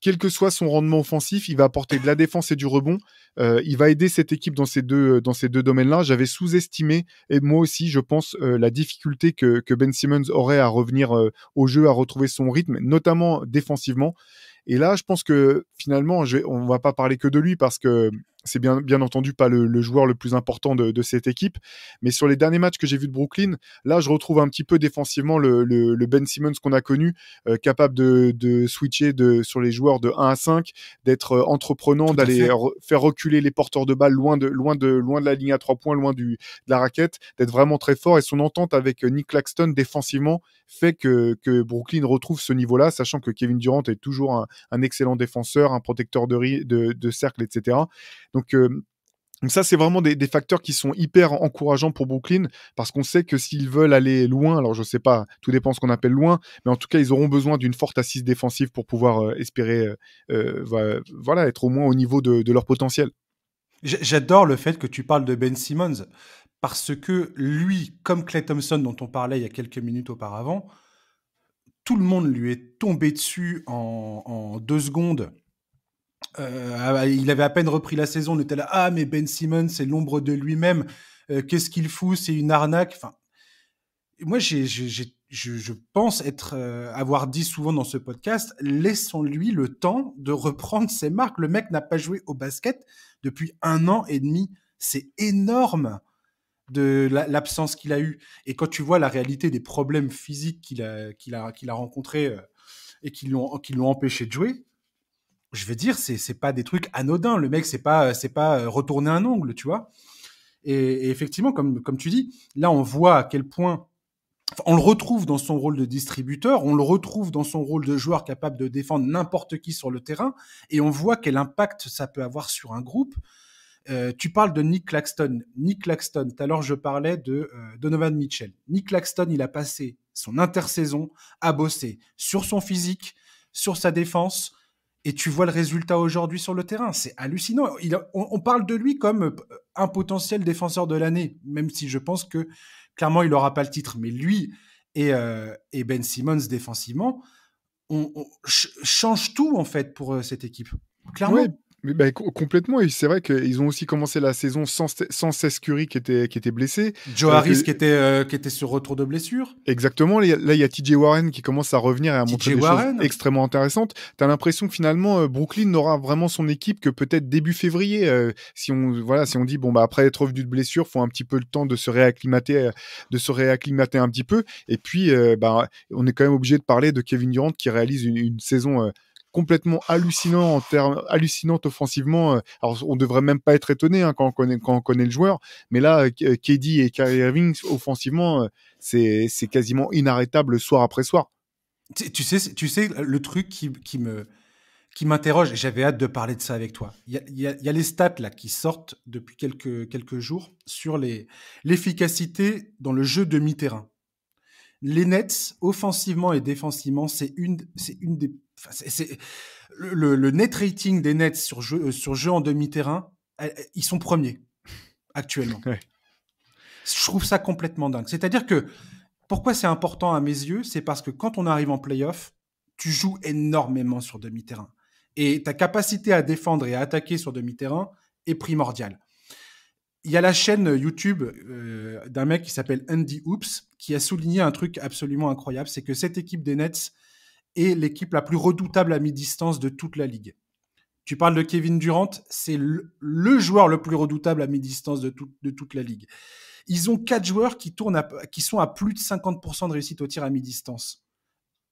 quel que soit son rendement offensif, il va apporter de la défense et du rebond. Euh, il va aider cette équipe dans ces deux, dans ces deux domaines-là. J'avais sous-estimé, et moi aussi, je pense, la difficulté que, Ben Simmons aurait à revenir au jeu, à retrouver son rythme, notamment défensivement. Et là, je pense que finalement, on ne va pas parler que de lui parce que c'est bien, bien entendu pas le, joueur le plus important de, cette équipe, mais sur les derniers matchs que j'ai vus de Brooklyn, là, je retrouve un petit peu défensivement le, Ben Simmons qu'on a connu, euh, capable de, switcher sur les joueurs de 1 à 5, d'être euh, entreprenant, d'aller faire reculer les porteurs de balles loin de, loin de, loin de la ligne à trois points, loin de la raquette, d'être vraiment très fort. Et son entente avec euh, Nick Claxton défensivement fait que, Brooklyn retrouve ce niveau-là, sachant que Kevin Durant est toujours un, excellent défenseur, un protecteur de cercle, etc. Euh, donc, ça, c'est vraiment des, facteurs qui sont hyper encourageants pour Brooklyn parce qu'on sait que s'ils veulent aller loin, alors je ne sais pas, tout dépend ce qu'on appelle loin, mais en tout cas, ils auront besoin d'une forte assise défensive pour pouvoir euh, espérer, euh, voilà, être au moins au niveau de, leur potentiel. J'adore le fait que tu parles de Ben Simmons parce que lui, comme Clay Thompson dont on parlait il y a quelques minutes auparavant, tout le monde lui est tombé dessus en deux secondes euh, ah, il avait à peine repris la saison, on était là, ah mais Ben Simmons, c'est l'ombre de lui-même, euh, qu'est-ce qu'il fout, c'est une arnaque. Enfin, moi, je, pense être, euh, avoir dit souvent dans ce podcast, laissons-lui le temps de reprendre ses marques. Le mec n'a pas joué au basket depuis un an et demi. C'est énorme de l'absence qu'il a eue. Et quand tu vois la réalité des problèmes physiques qu'il a, qu'il a, qu'il a rencontrés et qui l'ont, qui l'ont empêché de jouer, je veux dire, c'est pas des trucs anodins. Le mec, c'est pas euh, c'est pas euh, retourner un ongle, tu vois. Et, effectivement, comme comme tu dis, là, on voit à quel point on le retrouve dans son rôle de distributeur, on le retrouve dans son rôle de joueur capable de défendre n'importe qui sur le terrain, et on voit quel impact ça peut avoir sur un groupe. Euh, tu parles de Nick Claxton. Nick Claxton, tout à l'heure je parlais de Donovan Mitchell. Nick Claxton, il a passé son intersaison à bosser sur son physique, sur sa défense, et tu vois le résultat aujourd'hui sur le terrain, c'est hallucinant. on, parle de lui comme euh, un potentiel défenseur de l'année, même si je pense que clairement il n'aura pas le titre. Mais lui et, euh, Ben Simmons défensivement, on, change tout en fait pour euh, cette équipe. Clairement. Bah, complètement. Et c'est vrai qu'ils ont aussi commencé la saison sans, sans Curry qui était, qui était blessé. Joe euh, Harris qui, était, euh, qui était sur retour de blessure. Exactement. Là, il y a TJ Warren qui commence à revenir et à montrer des choses extrêmement intéressantes. Tu as l'impression que finalement, euh, Brooklyn n'aura vraiment son équipe que peut-être début février. si, on, voilà, si on dit, bon, bah, après être revenu de blessure, faut un petit peu le temps de se réacclimater, de se réacclimater un petit peu. Et puis, bah, on est quand même obligé de parler de Kevin Durant qui réalise une saison complètement hallucinant en termes hallucinante offensivement. Euh, alors on devrait même pas être étonné hein, quand on connaît quand on connaît le joueur, mais là KD euh, et Kyrie Irving offensivement euh, c'est c'est quasiment inarrêtable soir après soir. Tu, sais tu sais le truc qui, me qui m'interroge j'avais hâte de parler de ça avec toi. Il y a, les stats là qui sortent depuis quelques quelques jours sur les l'efficacité dans le jeu de mi terrain. Les Nets offensivement et défensivement c'est une c'est une des c'est, le, net rating des Nets sur jeu, euh, sur jeu en demi-terrain, ils sont premiers actuellement. Je trouve ça complètement dingue. C'est-à-dire que pourquoi c'est important à mes yeux C'est parce que quand on arrive en playoff, tu joues énormément sur demi-terrain. Et ta capacité à défendre et à attaquer sur demi-terrain est primordiale. Il y a la chaîne YouTube euh, d'un mec qui s'appelle Andy Hoops qui a souligné un truc absolument incroyable, c'est que cette équipe des Nets est l'équipe la plus redoutable à mi-distance de toute la ligue. Tu parles de Kevin Durant, c'est le, joueur le plus redoutable à mi-distance de, toute la ligue. Ils ont quatre joueurs qui, tournent qui sont à plus de 50% de réussite au tir à mi-distance.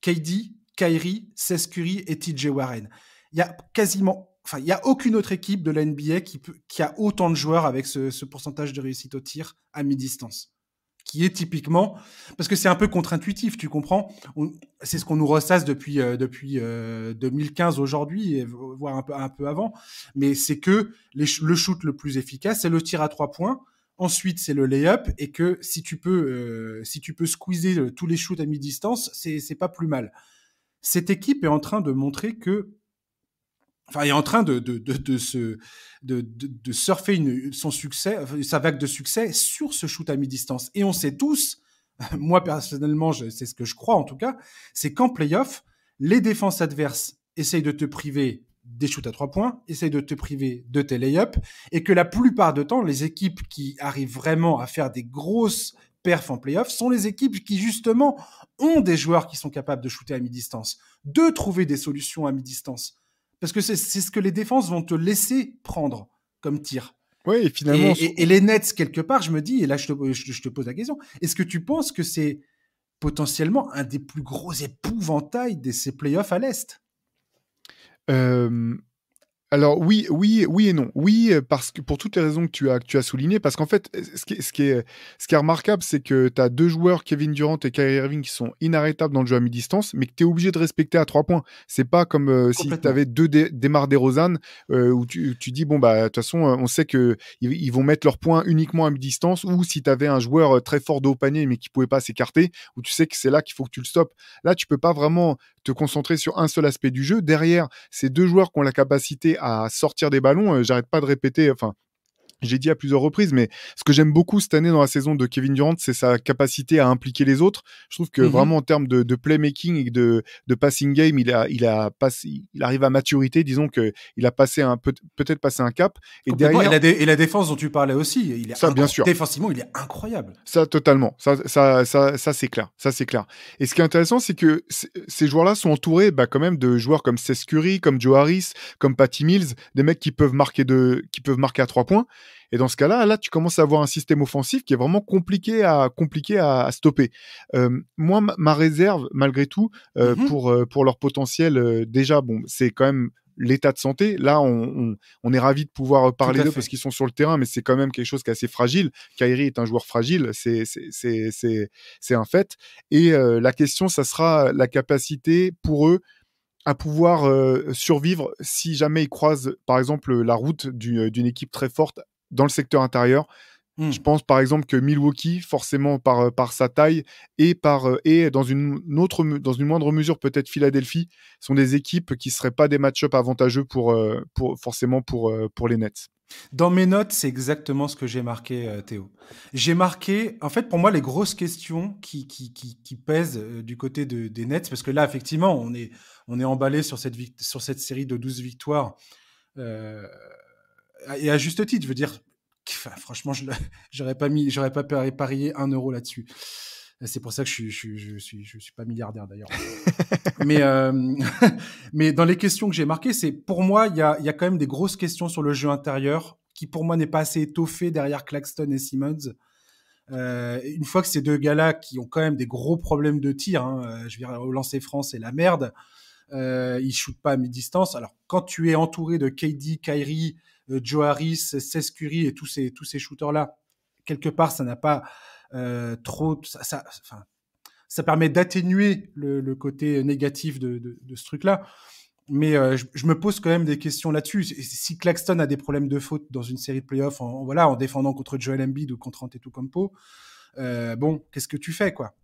KD, Kyrie, Sescuri et TJ Warren. Il n'y a quasiment, enfin, il y a aucune autre équipe de la NBA qui, a autant de joueurs avec ce pourcentage de réussite au tir à mi-distance qui est typiquement parce que c'est un peu contre-intuitif, tu comprends C'est ce qu'on nous ressasse depuis euh, depuis 2015 euh, aujourd'hui, voire un peu un peu avant. Mais c'est que le shoot le plus efficace, c'est le tir à trois points. Ensuite, c'est le lay-up et que si tu peux euh, si tu peux squeezer tous les shoots à mi-distance, c'est c'est pas plus mal. Cette équipe est en train de montrer que enfin, est en train de, de, de, se, de, surfer son succès, sa vague de succès sur ce shoot à mi-distance. Et on sait tous, moi personnellement, c'est ce que je crois en tout cas, c'est qu'en playoff, les défenses adverses essayent de te priver des shoots à trois points, essayent de te priver de tes lay-ups, et que la plupart de temps, les équipes qui arrivent vraiment à faire des grosses perfs en playoff sont les équipes qui justement ont des joueurs qui sont capables de shooter à mi-distance, de trouver des solutions à mi-distance. Parce que c'est ce que les défenses vont te laisser prendre comme tir. Oui, finalement. Et, et, les Nets, quelque part, je me dis, et là, je te, je, te pose la question, est-ce que tu penses que c'est potentiellement un des plus gros épouvantails de ces playoffs à l'Est euh, alors oui, oui, oui et non. Oui, euh, parce que pour toutes les raisons que tu as, tu as soulignées, parce qu'en fait, euh, ce qui, est, ce, qui est, remarquable, c'est que tu as deux joueurs, Kevin Durant et Kyrie Irving, qui sont inarrêtables dans le jeu à mi-distance, mais que tu es obligé de respecter à trois points. C'est pas comme euh, si tu avais deux démarres des Rosanne où, tu, dis, bon, bah, de toute façon, on sait que ils, vont mettre leurs points uniquement à mi-distance, ou si tu avais un joueur très fort de haut panier, mais qui pouvait pas s'écarter, où tu sais que c'est là qu'il faut que tu le stoppes. Là, tu peux pas vraiment te concentrer sur un seul aspect du jeu. Derrière, ces deux joueurs qui ont la capacité à sortir des ballons. Euh, j'arrête pas de répéter, enfin, j'ai dit à plusieurs reprises, mais ce que j'aime beaucoup cette année dans la saison de Kevin Durant, c'est sa capacité à impliquer les autres. Je trouve que mmh vraiment en termes de, playmaking et de, de, passing game, il a, il a passé, il arrive à maturité. Disons que il a passé un peut-être passé un cap. Et derrière, et la, défense dont tu parlais aussi, il est Défensivement, il est incroyable. Ça totalement. Ça, ça, ça, ça c'est clair. Ça c'est clair. Et ce qui est intéressant, c'est que ces joueurs-là sont entourés, bah, quand même, de joueurs comme Cescury, comme Joe Harris, comme Patty Mills, des mecs qui peuvent marquer de, qui peuvent marquer à trois points. Et dans ce cas-là, là, tu commences à avoir un système offensif qui est vraiment compliqué à, compliqué à, stopper. moi, ma réserve, malgré tout, euh, mmh pour, euh, pour leur potentiel, euh, déjà, bon, c'est quand même l'état de santé. Là, on, on, est ravi de pouvoir parler d'eux parce qu'ils sont sur le terrain, mais c'est quand même quelque chose qui est assez fragile. Kairi est un joueur fragile, c'est un fait. Et la question, ça sera la capacité pour eux à pouvoir survivre si jamais ils croisent, par exemple, la route d'une équipe très forte dans le secteur intérieur. Hmm. Je pense par exemple que Milwaukee, forcément par, euh, par sa taille et, par, euh, et dans, une autre, dans une moindre mesure peut-être Philadelphie, sont des équipes qui ne seraient pas des match-up avantageux pour, euh, pour, forcément pour, pour les Nets. Dans mes notes, c'est exactement ce que j'ai marqué, Théo. J'ai marqué, en fait, pour moi, les grosses questions qui, qui, qui, pèsent du côté des Nets, parce que là, effectivement, on est, on est emballé sur cette, sur cette série de 12 victoires. Euh, et à juste titre, je veux dire, franchement, je j'aurais pas mis, j'aurais pas parié un euro là-dessus. C'est pour ça que je suis, je, suis, je suis pas milliardaire d'ailleurs. mais, euh, mais dans les questions que j'ai marquées, c'est pour moi, il y a, y a quand même des grosses questions sur le jeu intérieur qui pour moi n'est pas assez étoffé derrière Claxton et Simmons. Euh, une fois que ces deux gars-là qui ont quand même des gros problèmes de tir, hein, euh, je veux dire, au lancer France et la merde. Euh, ils shootent pas à mi-distance. Alors quand tu es entouré de KD, Kyrie euh, Joe Harris, Sescuri et tous ces, tous ces shooters-là, quelque part, ça n'a pas euh, trop. Ça, permet d'atténuer le, côté négatif de, ce truc-là. Mais euh, je, me pose quand même des questions là-dessus. Si Claxton a des problèmes de faute dans une série de playoffs, en, voilà, en défendant contre Joel Embiid ou contre Antetokounmpo, Campo, bon, qu'est-ce que tu fais, quoi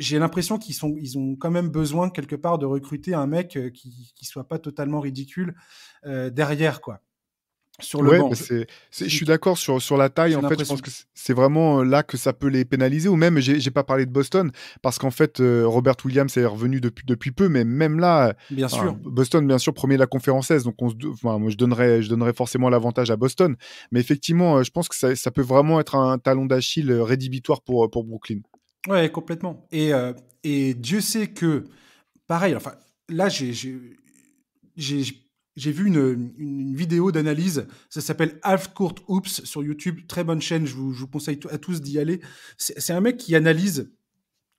j'ai l'impression qu'ils sont, ils ont quand même besoin quelque part de recruter un mec qui, ne soit pas totalement ridicule derrière quoi le ouais, je suis d'accord sur, sur la taille. En fait, je pense que c'est vraiment euh, là que ça peut les pénaliser. Ou même, j'ai pas parlé de Boston, parce qu'en fait, euh, Robert Williams est revenu depuis, depuis peu, mais même là, bien sûr. Boston, bien sûr, premier de la conférence Donc, on moi, je, donnerais, je donnerais forcément l'avantage à Boston. Mais effectivement, euh, je pense que ça, ça peut vraiment être un talon d'Achille rédhibitoire pour, pour Brooklyn. Ouais, complètement. Et, et Dieu sait que, pareil, enfin, là, j'ai j'ai vu une, vidéo d'analyse, ça s'appelle Half Court Oops sur YouTube, très bonne chaîne, je vous, conseille à tous d'y aller. C'est un mec qui analyse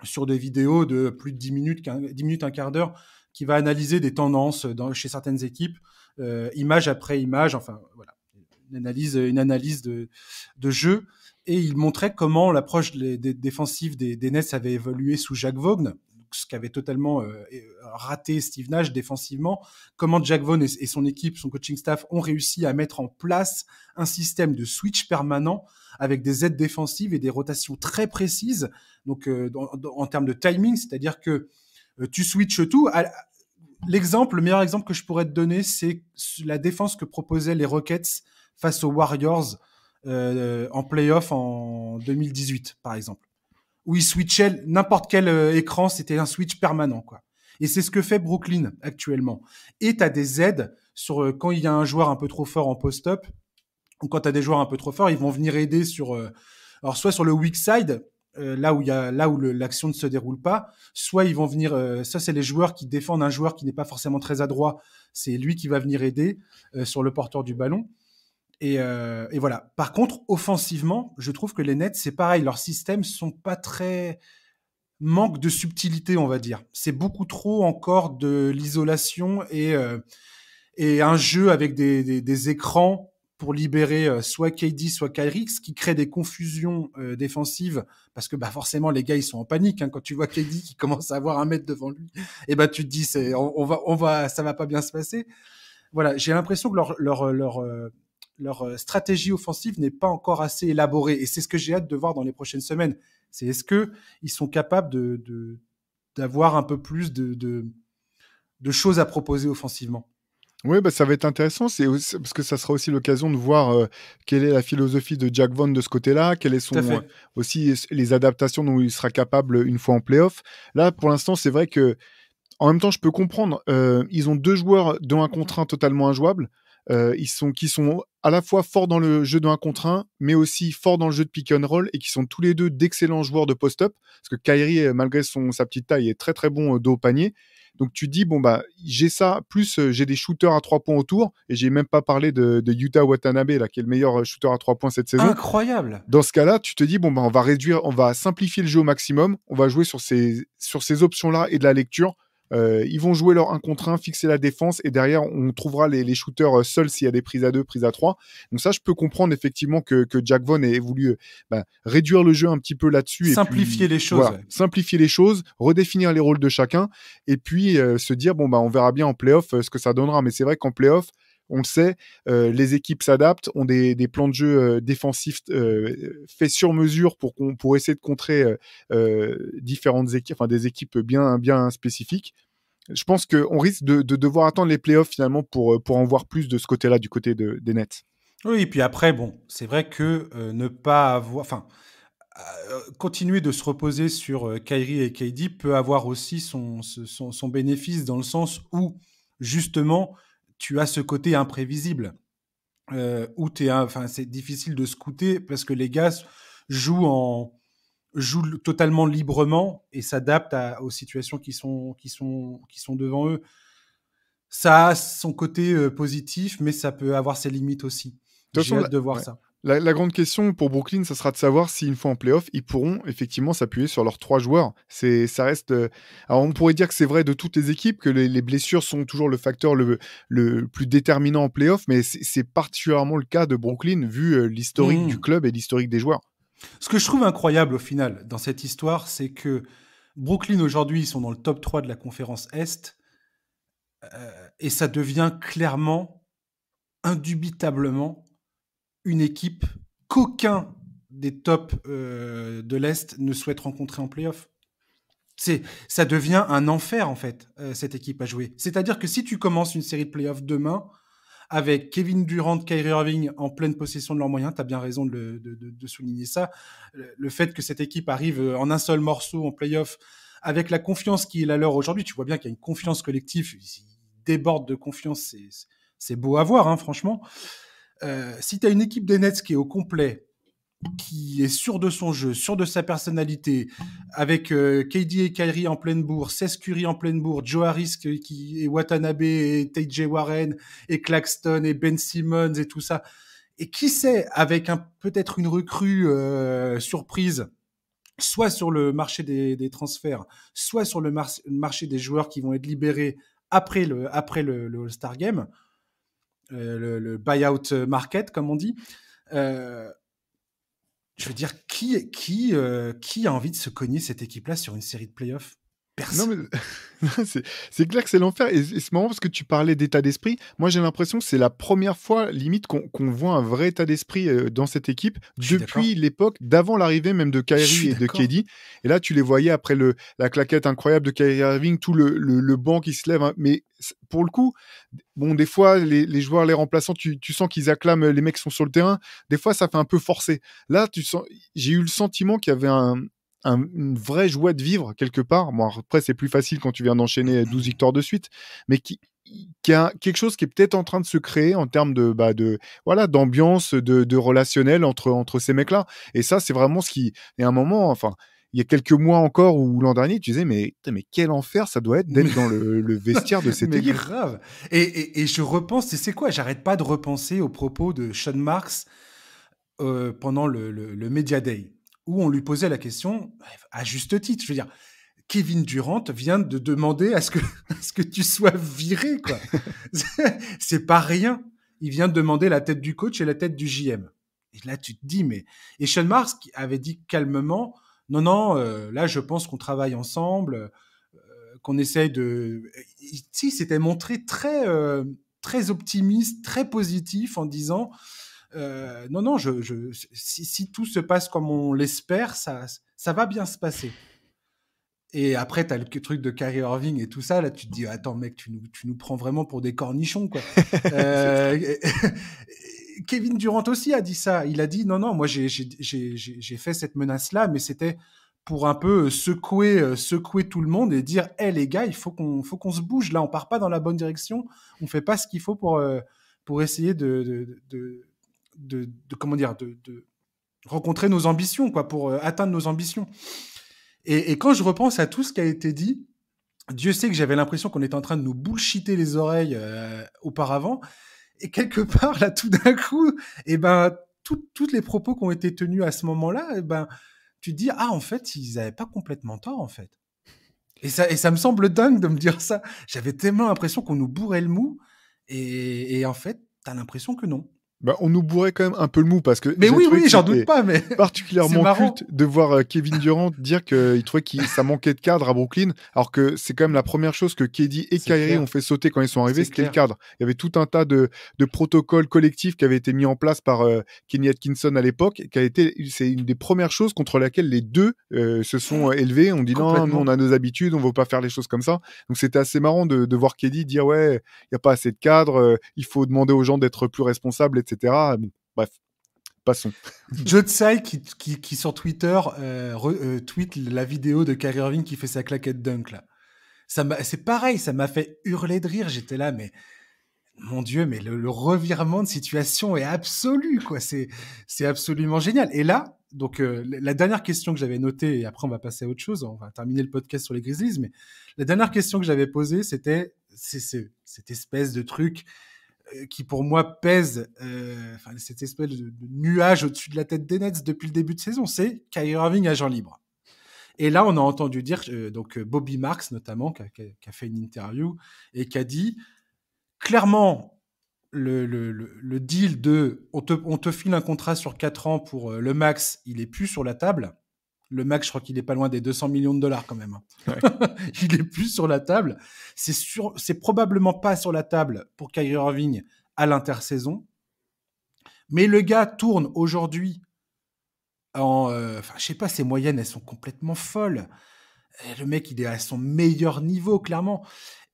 sur des vidéos de plus de 10 minutes, dix minutes un quart d'heure, qui va analyser des tendances dans, chez certaines équipes, euh, image après image, enfin voilà, une analyse, une analyse de, jeu. Et il montrait comment l'approche des, défensive des, des, Nets avait évolué sous Jacques Vaughn, ce qu'avait totalement euh, euh, raté Steve Nash défensivement, comment Jack Vaughn et, son équipe, son coaching staff ont réussi à mettre en place un système de switch permanent avec des aides défensives et des rotations très précises, donc euh, en termes de timing, c'est-à-dire que tu switches tout. L'exemple, le meilleur exemple que je pourrais te donner, c'est la défense que proposaient les Rockets face aux Warriors en playoff en 2018, par exemple où ils switchaient n'importe quel euh, écran, c'était un switch permanent, quoi. Et c'est ce que fait Brooklyn actuellement. Et tu as des aides sur euh, quand il y a un joueur un peu trop fort en post-up, ou quand tu as des joueurs un peu trop forts, ils vont venir aider sur euh, alors soit sur le weak side, là où il y a là où l'action ne se déroule pas, soit ils vont venir ça c'est les joueurs qui défendent un joueur qui n'est pas forcément très adroit, c'est lui qui va venir aider sur le porteur du ballon. Et, euh, et, voilà. Par contre, offensivement, je trouve que les Nets, c'est pareil. Leurs systèmes sont pas très manque de subtilité, on va dire. C'est beaucoup trop encore de l'isolation et, euh, et un jeu avec des, des, des écrans pour libérer euh, soit KD, soit Kyrie, ce qui crée des confusions défensives, parce que bah, forcément, les gars, ils sont en panique. Hein. quand tu vois KD qui commence à avoir un mètre devant lui, et eh bah, tu te dis, c'est, on, va, on va, ça va pas bien se passer. Voilà, j'ai l'impression que leur, leur, leur, leur euh, stratégie offensive n'est pas encore assez élaborée. Et c'est ce que j'ai hâte de voir dans les prochaines semaines. C'est est-ce que ils sont capables de d'avoir un peu plus de, de, choses à proposer offensivement. Oui, bah, ça va être intéressant, c'est parce que ça sera aussi l'occasion de voir euh, quelle est la philosophie de Jack Vaughn de ce côté-là, quelles sont euh, aussi les adaptations dont il sera capable une fois en playoff. Là, pour l'instant, c'est vrai que en même temps, je peux comprendre. ils ont deux joueurs dont un contraint totalement injouable. Euh, ils sont, qui sont à la fois forts dans le jeu de 1 contre 1, mais aussi forts dans le jeu de pick and roll, et qui sont tous les deux d'excellents joueurs de post-up, parce que Kyrie, euh, malgré sa petite taille, est très très bon euh, dos au panier. Donc tu dis, bon, bah, j'ai ça, plus j'ai des shooters à 3 points autour, et j'ai même pas parlé de, de, Utah Watanabe, là, qui est le meilleur shooter à 3 points cette saison. Incroyable Dans ce cas-là, tu te dis, bon, bah, on va réduire, on va simplifier le jeu au maximum, on va jouer sur sur ces options-là et de la lecture, euh, ils vont jouer leur 1 contre 1, fixer la défense et derrière on trouvera les, shooters euh, seuls s'il y a des prises à 2, prises à 3. Donc ça, je peux comprendre effectivement que, Jack Vaughn ait voulu euh, bah, réduire le jeu un petit peu là-dessus. Simplifier et les choses. Simplifier les choses, redéfinir les rôles de chacun et puis se dire bon bah on verra bien en playoff ce que ça donnera. Mais c'est vrai qu'en playoff, on le sait, euh, les équipes s'adaptent, ont des, plans de jeu euh, défensifs euh, faits sur mesure pour, pour essayer de contrer différentes équipes, enfin des équipes bien, bien spécifiques. Je pense qu'on risque de, devoir attendre les playoffs finalement pour, pour en voir plus de ce côté-là, du côté de, des Nets. Oui, et puis après, bon, c'est vrai que ne pas avoir. Enfin, continuer de se reposer sur Kyrie et KD peut avoir aussi son bénéfice dans le sens où, justement, tu as ce côté imprévisible euh, où enfin, c'est difficile de scouter parce que les gars jouent en jouent totalement librement et s'adaptent aux situations qui sont qui sont qui sont devant eux. Ça a son côté euh, positif, mais ça peut avoir ses limites aussi. J'ai hâte de bah, voir ça. La, grande question pour Brooklyn, ça sera de savoir si, une fois en playoff, ils pourront effectivement s'appuyer sur leurs trois joueurs. C'est, ça reste. Euh, on pourrait dire que c'est vrai de toutes les équipes, que les, blessures sont toujours le facteur le, plus déterminant en playoff, mais c'est particulièrement le cas de Brooklyn, vu euh, l'historique mmh. du club et l'historique des joueurs. Ce que je trouve incroyable au final dans cette histoire, c'est que Brooklyn aujourd'hui, ils sont dans le top 3 de la conférence Est, euh, et ça devient clairement, indubitablement, une équipe qu'aucun des tops euh, de l'Est ne souhaite rencontrer en playoff. C'est, ça devient un enfer, en fait, euh, cette équipe à jouer. C'est-à-dire que si tu commences une série de playoffs demain, avec Kevin Durant, Kyrie Irving en pleine possession de leurs moyens, tu as bien raison de, souligner ça, le fait que cette équipe arrive euh, en un seul morceau en playoff, avec la confiance qui est la leur aujourd'hui, tu vois bien qu'il y a une confiance collective, ils débordent de confiance, c'est, beau à voir, hein, franchement. Euh, si tu as une équipe des Nets qui est au complet, qui est sûre de son jeu, sûre de sa personnalité, avec euh, KD et Kyrie en pleine bourre, Sescuri en pleine bourre, Joe Harris euh, qui, et Watanabe et TJ Warren et Claxton et Ben Simmons et tout ça. Et qui sait, avec peut-être une recrue surprise, soit sur le marché des, transferts, soit sur le, marché des joueurs qui vont être libérés après le, après le All-Star Game, euh, le, buyout market, comme on dit. Euh, je veux dire, qui, qui, euh, qui a envie de se cogner cette équipe-là sur une série de playoffs non, mais... c'est clair que c'est l'enfer. Et, c'est marrant parce que tu parlais d'état d'esprit. Moi, j'ai l'impression que c'est la première fois, limite, qu'on voit un vrai état d'esprit euh, dans cette équipe depuis l'époque d'avant l'arrivée même de Kyrie et de KD. Et là, tu les voyais après le, la claquette incroyable de Kyrie Irving, tout le, banc qui se lève. Hein. Mais pour le coup, bon, des fois, les, joueurs, les remplaçants, tu, sens qu'ils acclament euh, les mecs qui sont sur le terrain. Des fois, ça fait un peu forcé. Là, tu sens, j'ai eu le sentiment qu'il y avait un, un, une vraie joie de vivre quelque part. moi après, c'est plus facile quand tu viens d'enchaîner 12 victoires de suite, mais qui, a quelque chose qui est peut-être en train de se créer en termes de, bah, de voilà d'ambiance, de, relationnel entre, entre ces mecs-là. Et ça, c'est vraiment ce qui est un moment, enfin il y a quelques mois encore ou l'an dernier, tu disais, mais, mais quel enfer ça doit être d'être dans le, vestiaire de cette équipe. grave. Et, je repense, tu sais quoi, j'arrête pas de repenser aux propos de Sean Marks euh, pendant le, Media Day où on lui posait la question, à juste titre, je veux dire, Kevin Durant vient de demander à ce que, ce que tu sois viré, quoi. c'est pas rien. Il vient de demander la tête du coach et la tête du JM. Et là, tu te dis, mais. Et Sean Mars avait dit calmement, non, non, euh, là, je pense qu'on travaille ensemble, euh, qu'on essaye de. Euh, si, c'était montré très, très optimiste, très positif en disant, euh, non, non, je, si, tout se passe comme on l'espère, ça, ça va bien se passer. Et après, tu as le truc de Carrie Irving et tout ça. Là, tu te dis, attends, mec, tu nous, tu nous prends vraiment pour des cornichons, quoi. Euh, Kevin Durant aussi a dit ça. Il a dit, non, non, moi, j'ai fait cette menace-là, mais c'était pour un peu euh, secouer, secouer tout le monde et dire, hé, les gars, il faut qu'on qu'on se bouge. Là, on part pas dans la bonne direction. On fait pas ce qu'il faut pour, pour essayer de de, comment dire, de, rencontrer nos ambitions, quoi, pour euh, atteindre nos ambitions. Et, quand je repense à tout ce qui a été dit, Dieu sait que j'avais l'impression qu'on était en train de nous bullshiter les oreilles euh, auparavant. Et quelque part, là, tout d'un coup, et eh ben, toutes les propos qui ont été tenus à ce moment-là, eh ben, tu te dis, ah, en fait, ils n'avaient pas complètement tort, en fait. Et ça, et ça me semble dingue de me dire ça. J'avais tellement l'impression qu'on nous bourrait le mou. Et, et en fait, tu as l'impression que non. Bah, on nous bourrait quand même un peu le mou parce que. Mais oui, oui, j'en doute pas, mais. Particulièrement culte de voir euh, Kevin Durant dire qu'il trouvait que ça manquait de cadre à Brooklyn, alors que c'est quand même la première chose que KD et Kyrie ont fait sauter quand ils sont arrivés, c'était le cadre. Il y avait tout un tas de, de, protocoles collectifs qui avaient été mis en place par euh, Kenny Atkinson à l'époque, qui a été, c'est une des premières choses contre laquelle les deux euh, se sont élevés. On dit non, nous on a nos habitudes, on ne veut pas faire les choses comme ça. Donc c'était assez marrant de, de voir KD dire ouais, il n'y a pas assez de cadre, il faut demander aux gens d'être plus responsables, etc. bref. Passons. Joe Tsai qui, qui, sur Twitter euh, euh, tweet la vidéo de Kyrie Irving qui fait sa claquette dunk là. Ça c'est pareil, ça m'a fait hurler de rire. J'étais là, mais mon Dieu, mais le, revirement de situation est absolu quoi. C'est absolument génial. Et là, donc euh, la dernière question que j'avais notée et après on va passer à autre chose. On va terminer le podcast sur les Grizzlies, mais la dernière question que j'avais posée c'était cette espèce de truc euh, qui pour moi pèse euh, cette espèce de, nuage au-dessus de la tête des Nets depuis le début de saison, c'est Kyrie Irving agent libre. Et là, on a entendu dire, euh, donc Bobby Marks notamment, qui a, fait une interview et qui a dit clairement le, deal de on te, file un contrat sur 4 ans pour le max, il est plus sur la table le max, je crois qu'il est pas loin des 200 millions de dollars quand même. il est plus sur la table. C'est sur, c'est probablement pas sur la table pour Kyrie Irving à l'intersaison. Mais le gars tourne aujourd'hui en, Je euh, enfin, je sais pas, ses moyennes, elles sont complètement folles. le mec, il est à son meilleur niveau, clairement.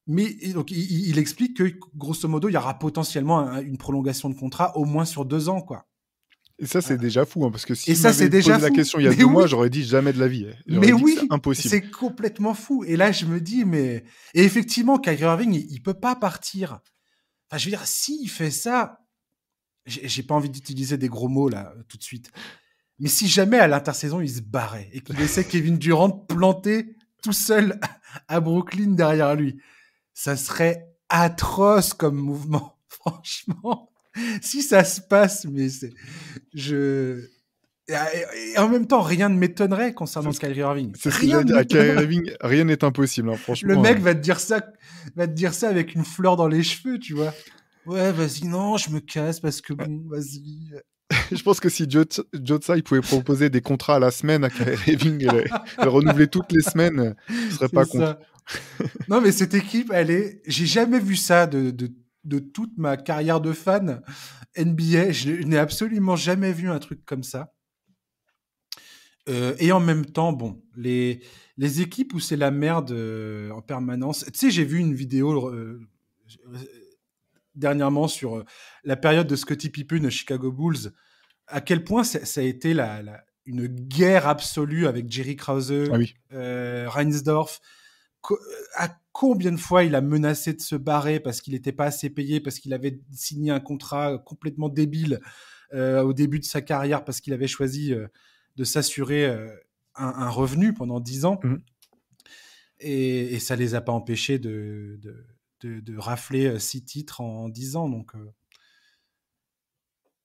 Mais donc, il, explique que, grosso modo, il y aura potentiellement une prolongation de contrat au moins sur deux ans, quoi. Et ça, c'est déjà fou, hein, parce que si c'est déjà la question il y a deux mois, j'aurais dit jamais de la vie. Mais oui, impossible. C'est complètement fou. Et là, je me dis, mais et effectivement, Kyrie Irving, il, peut pas partir. Enfin, je veux dire, s'il fait ça, j'ai pas envie d'utiliser des gros mots là tout de suite. Mais si jamais à l'intersaison il se barrait et qu'il laissait Kevin Durant planté tout seul à Brooklyn derrière lui, ça serait atroce comme mouvement, franchement. si ça se passe, mais c'est. Je. en même temps, rien ne m'étonnerait concernant Kyrie Irving. rien à Irving, rien n'est impossible, hein, franchement. Le mec hein. va te dire ça, va te dire ça avec une fleur dans les cheveux, tu vois. Ouais, vas-y, non, je me casse parce que bon, vas-y. je pense que si il pouvait proposer des contrats à la semaine à Sky Irving, et euh, renouveler toutes les semaines, je serais pas ça. non, mais cette équipe, elle est. J'ai jamais vu ça de, de de toute ma carrière de fan NBA. Je, n'ai absolument jamais vu un truc comme ça. Euh, et en même temps, bon, les, les équipes où c'est la merde euh, en permanence. Tu sais, j'ai vu une vidéo euh, dernièrement sur la période de Scottie Pippen aux Chicago Bulls. À quel point ça, a été la, une guerre absolue avec Jerry Krause, ah Reinsdorf. Euh, à combien de fois il a menacé de se barrer parce qu'il n'était pas assez payé, parce qu'il avait signé un contrat complètement débile euh, au début de sa carrière, parce qu'il avait choisi euh, de s'assurer un, revenu pendant 10 ans. Mmh. Et, ça ça les a pas empêchés de, rafler six titres en 10 ans. Donc,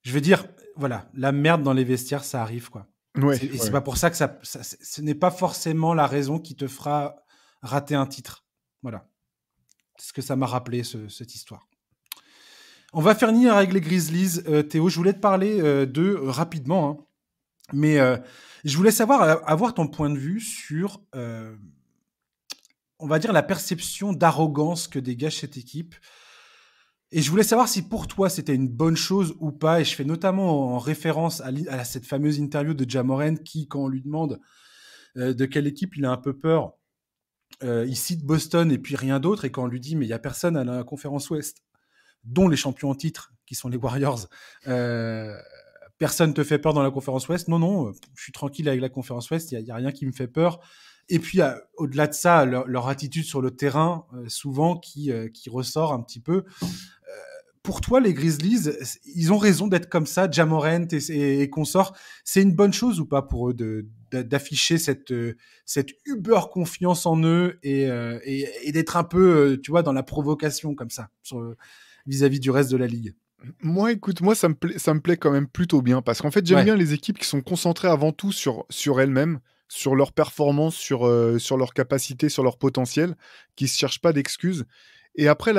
je veux dire, voilà, la merde dans les vestiaires, ça arrive, quoi. Ouais, c'est pas pour ça que ça ce n'est pas forcément la raison qui te fera rater un titre. Voilà. C'est ce que ça m'a rappelé, cette histoire. On va finir avec les Grizzlies. Euh, Théo, je voulais te parler euh, de euh, rapidement, hein. mais je voulais savoir, avoir ton point de vue sur, on va dire, la perception d'arrogance que dégage cette équipe. Et je voulais savoir si pour toi c'était une bonne chose ou pas. Et je fais notamment en référence à, à cette fameuse interview de Jamoren qui, quand on lui demande de quelle équipe il a un peu peur, euh, il cite Boston et puis rien d'autre, et quand on lui dit mais il y a personne à la conférence Ouest, dont les champions en titre, qui sont les Warriors, euh, personne te fait peur dans la conférence Ouest. Non, non, euh, je suis tranquille avec la conférence Ouest, il n'y a, rien qui me fait peur. Et puis au-delà de ça, leur, attitude sur le terrain, euh, souvent qui, euh, qui ressort un petit peu pour toi, les Grizzlies, ils ont raison d'être comme ça, Jamorent et, et, consorts. C'est une bonne chose ou pas pour eux d'afficher cette, euh, cette uber confiance en eux et, euh, d'être un peu, euh, tu vois, dans la provocation comme ça vis-à-vis du reste de la ligue moi, écoute, moi, ça me, plaît, ça me plaît quand même plutôt bien parce qu'en fait, j'aime bien les équipes qui sont concentrées avant tout sur, sur elles-mêmes, sur leur performance, sur, sur leur capacité, sur leur potentiel, qui ne se cherchent pas d'excuses et après,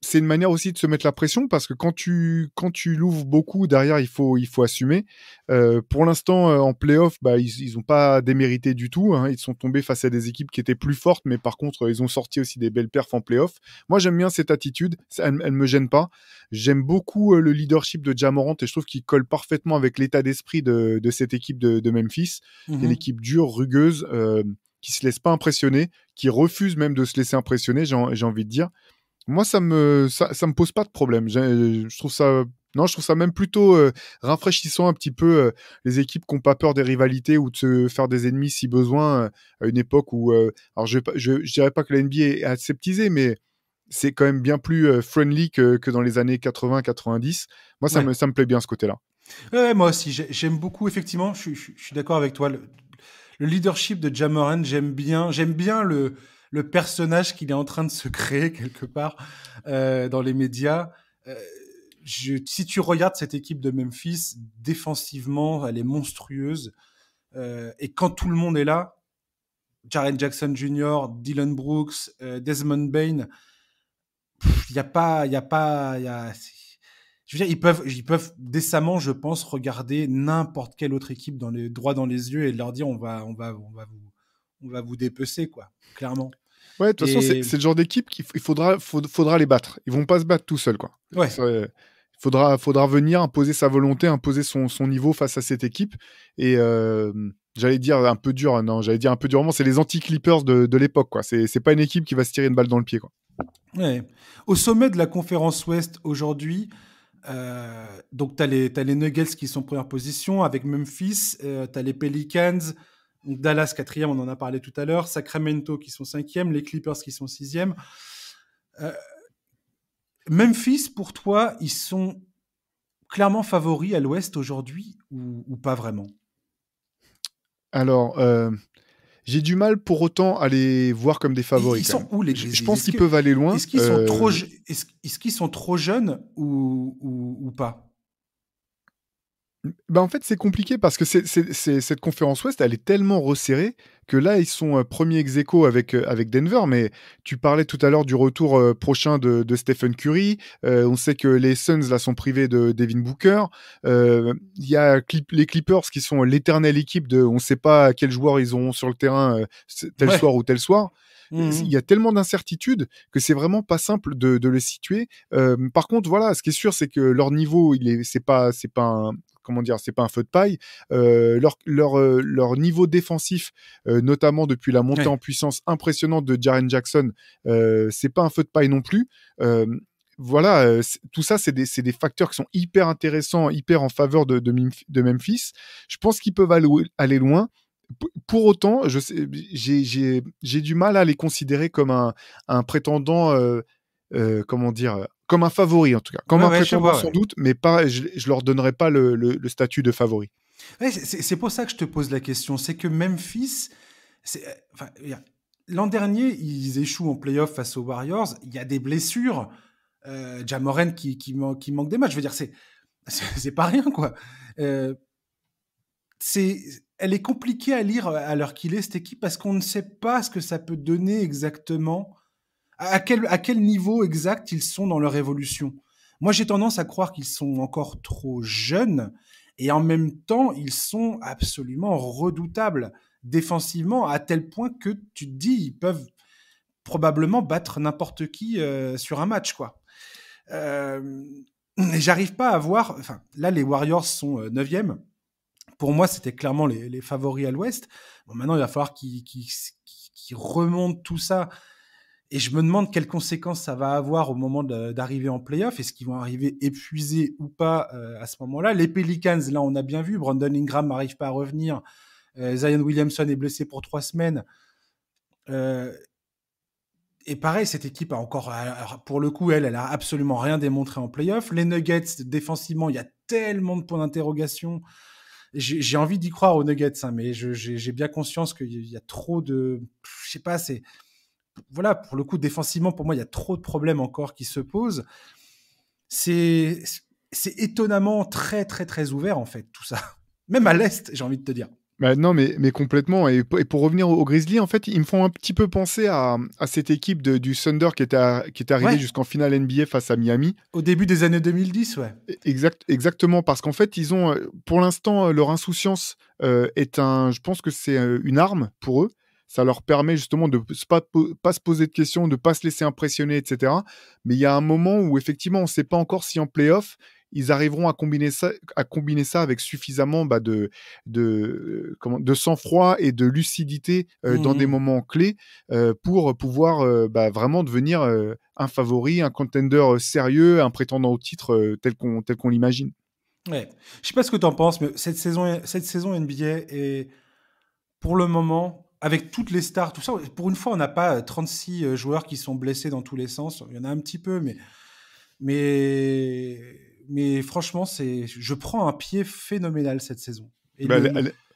c'est une manière aussi de se mettre la pression parce que quand tu quand tu l'ouvres beaucoup derrière, il faut il faut assumer. Euh, pour l'instant, euh, en playoff, bah, ils n'ont pas démérité du tout. Hein. Ils sont tombés face à des équipes qui étaient plus fortes, mais par contre, ils ont sorti aussi des belles perfs en playoff. Moi, j'aime bien cette attitude. elle, ne me gêne pas. J'aime beaucoup euh, le leadership de Jamorant et je trouve qu'il colle parfaitement avec l'état d'esprit de, de, cette équipe de, Memphis. Mm Une mmh équipe dure, rugueuse qui se laissent pas impressionner, qui refusent même de se laisser impressionner, j'ai envie de dire. Moi, ça me, ça, me pose pas de problème. Je trouve ça non, je trouve ça même plutôt euh, rafraîchissant un petit peu euh, les équipes qui n'ont pas peur des rivalités ou de se faire des ennemis si besoin euh, à une époque où, alors je, je, dirais pas que la NBA est aseptisée, mais c'est quand même bien plus friendly que, que, dans les années 80-90. Moi, ça, me, ça me plaît bien ce côté-là. moi aussi, j'aime beaucoup, effectivement, je, suis d'accord avec toi le leadership de Jamoran, j'aime bien. J'aime bien le, le personnage qu'il est en train de se créer quelque part euh, dans les médias. Euh, je, si tu regardes cette équipe de Memphis, défensivement, elle est monstrueuse. Euh, et quand tout le monde est là, Jaren Jackson Jr., Dylan Brooks, Desmond Bain, il n'y a pas, il y a pas, y a, je veux dire, ils peuvent, ils peuvent décemment, je pense, regarder n'importe quelle autre équipe dans les, droit dans les yeux et leur dire on va, on va, on va vous, on va vous dépecer quoi, clairement. Ouais, de toute façon, c'est le genre d'équipe qu'il faudra, faudra les battre. Ils vont pas se battre tout seuls quoi. Il euh, faudra, faudra venir imposer sa volonté, imposer son, niveau face à cette équipe et euh, j'allais dire un peu dur, non, j'allais dire un peu durement, c'est les anti-Clippers de, l'époque, quoi. C'est pas une équipe qui va se tirer une balle dans le pied, quoi. Ouais. Au sommet de la conférence Ouest aujourd'hui, euh, donc, tu as, les Nuggets qui sont en première position avec Memphis, euh, tu as les Pelicans, Dallas quatrième, on en a parlé tout à l'heure, Sacramento qui sont cinquième, les Clippers qui sont sixième. Euh, Memphis, pour toi, ils sont clairement favoris à l'ouest aujourd'hui ou, ou, pas vraiment Alors, j'ai du mal pour autant à les voir comme des favoris. Ils sont où les, Je pense qu'ils peuvent aller loin. Est-ce qu'ils sont, trop, euh, sont trop jeunes ou pas ben en fait, c'est compliqué parce que c'est, c'est, c'est, cette conférence Ouest, elle est tellement resserrée que là, ils sont euh, premiers ex aequo avec, euh, avec Denver. Mais tu parlais tout à l'heure du retour euh, prochain de, de, Stephen Curry. Euh, on sait que les Suns là, sont privés de Devin Booker. Il y a les Clippers qui sont l'éternelle équipe de on ne sait pas quel joueur ils ont sur le terrain tel soir ou tel soir. Mmh il y a tellement d'incertitudes que c'est vraiment pas simple de, de le situer. Euh, par contre, voilà, ce qui est sûr, c'est que leur niveau, il est, c'est pas, c'est pas un, comment dire, c'est pas un feu de paille. Euh, euh, leur, niveau défensif, euh, notamment depuis la montée en puissance impressionnante de Jaren Jackson, c'est pas un feu de paille non plus voilà, tout ça, c'est des, facteurs qui sont hyper intéressants, hyper en faveur de, Memphis. Je pense qu'ils peuvent aller, loin. pour autant, j'ai du mal à les considérer comme un, prétendant euh, comment dire, euh, comme un favori en tout cas, comme un sans doute, mais pas, je, leur donnerai pas le, statut de favori. c'est pour ça que je te pose la question, c'est que Memphis, euh, l'an dernier, ils échouent en playoff face aux Warriors, il y a des blessures, euh, qui, manque des matchs, je veux dire, c'est c'est pas rien quoi. c'est elle est compliquée à lire à l'heure qu'il est cette équipe parce qu'on ne sait pas ce que ça peut donner exactement à quel, à quel niveau exact ils sont dans leur évolution. Moi, j'ai tendance à croire qu'ils sont encore trop jeunes et en même temps, ils sont absolument redoutables défensivement à tel point que tu te dis, ils peuvent probablement battre n'importe qui euh, sur un match, quoi. Euh, j'arrive pas à voir. Enfin, là, les Warriors sont 9e. Euh, Pour moi, c'était clairement les, favoris à l'ouest. Bon, maintenant, il va falloir qu'ils remontent tout ça et je me demande quelles conséquences ça va avoir au moment d'arriver en playoff. Est-ce qu'ils vont arriver épuisés ou pas euh, à ce moment-là Les Pelicans, là, on a bien vu, Brandon Ingram n'arrive pas à revenir. Euh, Zion Williamson est blessé pour trois semaines. Euh, et pareil, cette équipe a encore, pour le coup, elle, elle a absolument rien démontré en playoff. Les Nuggets, défensivement, il y a tellement de points d'interrogation. J'ai envie d'y croire aux Nuggets, hein, mais j'ai bien conscience qu'il y a trop de. Je sais pas, c'est voilà, pour le coup, défensivement, pour moi, il y a trop de problèmes encore qui se posent. C'est étonnamment très, très, très ouvert, en fait, tout ça. Même à l'Est, j'ai envie de te dire. Bah, non, mais, mais complètement. Et, pour revenir aux au Grizzlies, en fait, ils me font un petit peu penser à, cette équipe de, du Thunder qui est qui arrivée jusqu'en finale NBA face à Miami. Au début des années 2010, ouais. E, exactement, parce qu'en fait, ils ont, euh, pour l'instant, euh, leur insouciance euh, est un. Je pense que c'est une arme pour eux ça leur permet justement de pas, pas se poser de questions, de pas se laisser impressionner, etc. Mais il y a un moment où effectivement, on ne sait pas encore si en playoff, ils arriveront à combiner ça, à combiner ça avec suffisamment bah, de, de, de sang-froid et de lucidité euh, dans des mmh moments clés euh, pour pouvoir euh, bah, vraiment devenir un favori, un contender sérieux, un prétendant au titre tel qu'on tel qu'on l'imagine. Ouais. Je sais pas ce que tu en penses, mais cette saison, cette saison NBA est pour le moment avec toutes les stars, tout ça, pour une fois, on n'a pas 36 euh, euh, joueurs qui sont blessés dans tous les sens. Il y en a un petit peu, mais, mais, mais franchement, c'est, je prends un pied phénoménal cette saison. Bah,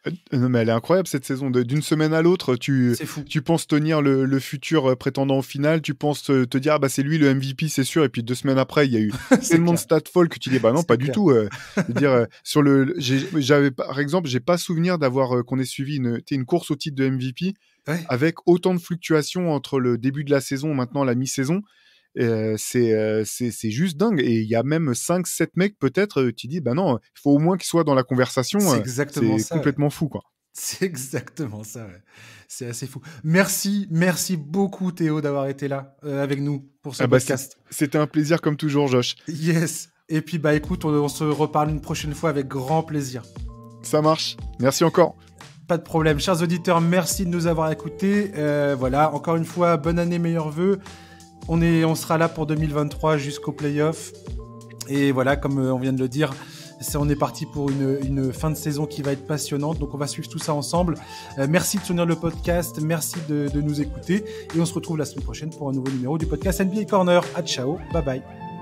euh, non, mais elle est incroyable cette saison. D'une semaine à l'autre, tu, tu penses tenir le, futur euh, prétendant au final, tu penses euh, te, dire ah, bah, c'est lui le MVP, c'est sûr. Et puis deux semaines après, il y a eu tellement de stats folles que tu dis bah non, pas du tout. dire, sur le, j'avais par exemple, j'ai pas souvenir d'avoir qu'on ait suivi une, une course au titre de MVP avec autant de fluctuations entre le début de la saison maintenant la mi-saison. Euh, euh, c'est c'est juste dingue. Et il y a même 5-7 mecs peut-être euh, qui disent, bah non, il faut au moins qu'ils soient dans la conversation. C'est exactement complètement fou, quoi. C'est exactement ça. C'est assez fou. Merci, merci beaucoup Théo d'avoir été là avec nous pour ce ah bah, podcast. C'était un plaisir comme toujours, Josh. Yes. Et puis bah écoute, on, on, se reparle une prochaine fois avec grand plaisir. Ça marche. Merci encore. Pas de problème, chers auditeurs. Merci de nous avoir écoutés. voilà, encore une fois, bonne année, meilleurs vœux. On, est, on sera là pour 2023 jusqu'au playoff. Et voilà, comme euh, on vient de le dire, on est parti pour une, fin de saison qui va être passionnante. Donc on va suivre tout ça ensemble. Euh, merci de soutenir le podcast, merci de, de nous écouter. Et on se retrouve la semaine prochaine pour un nouveau numéro du podcast NBA Corner. À ciao, bye bye.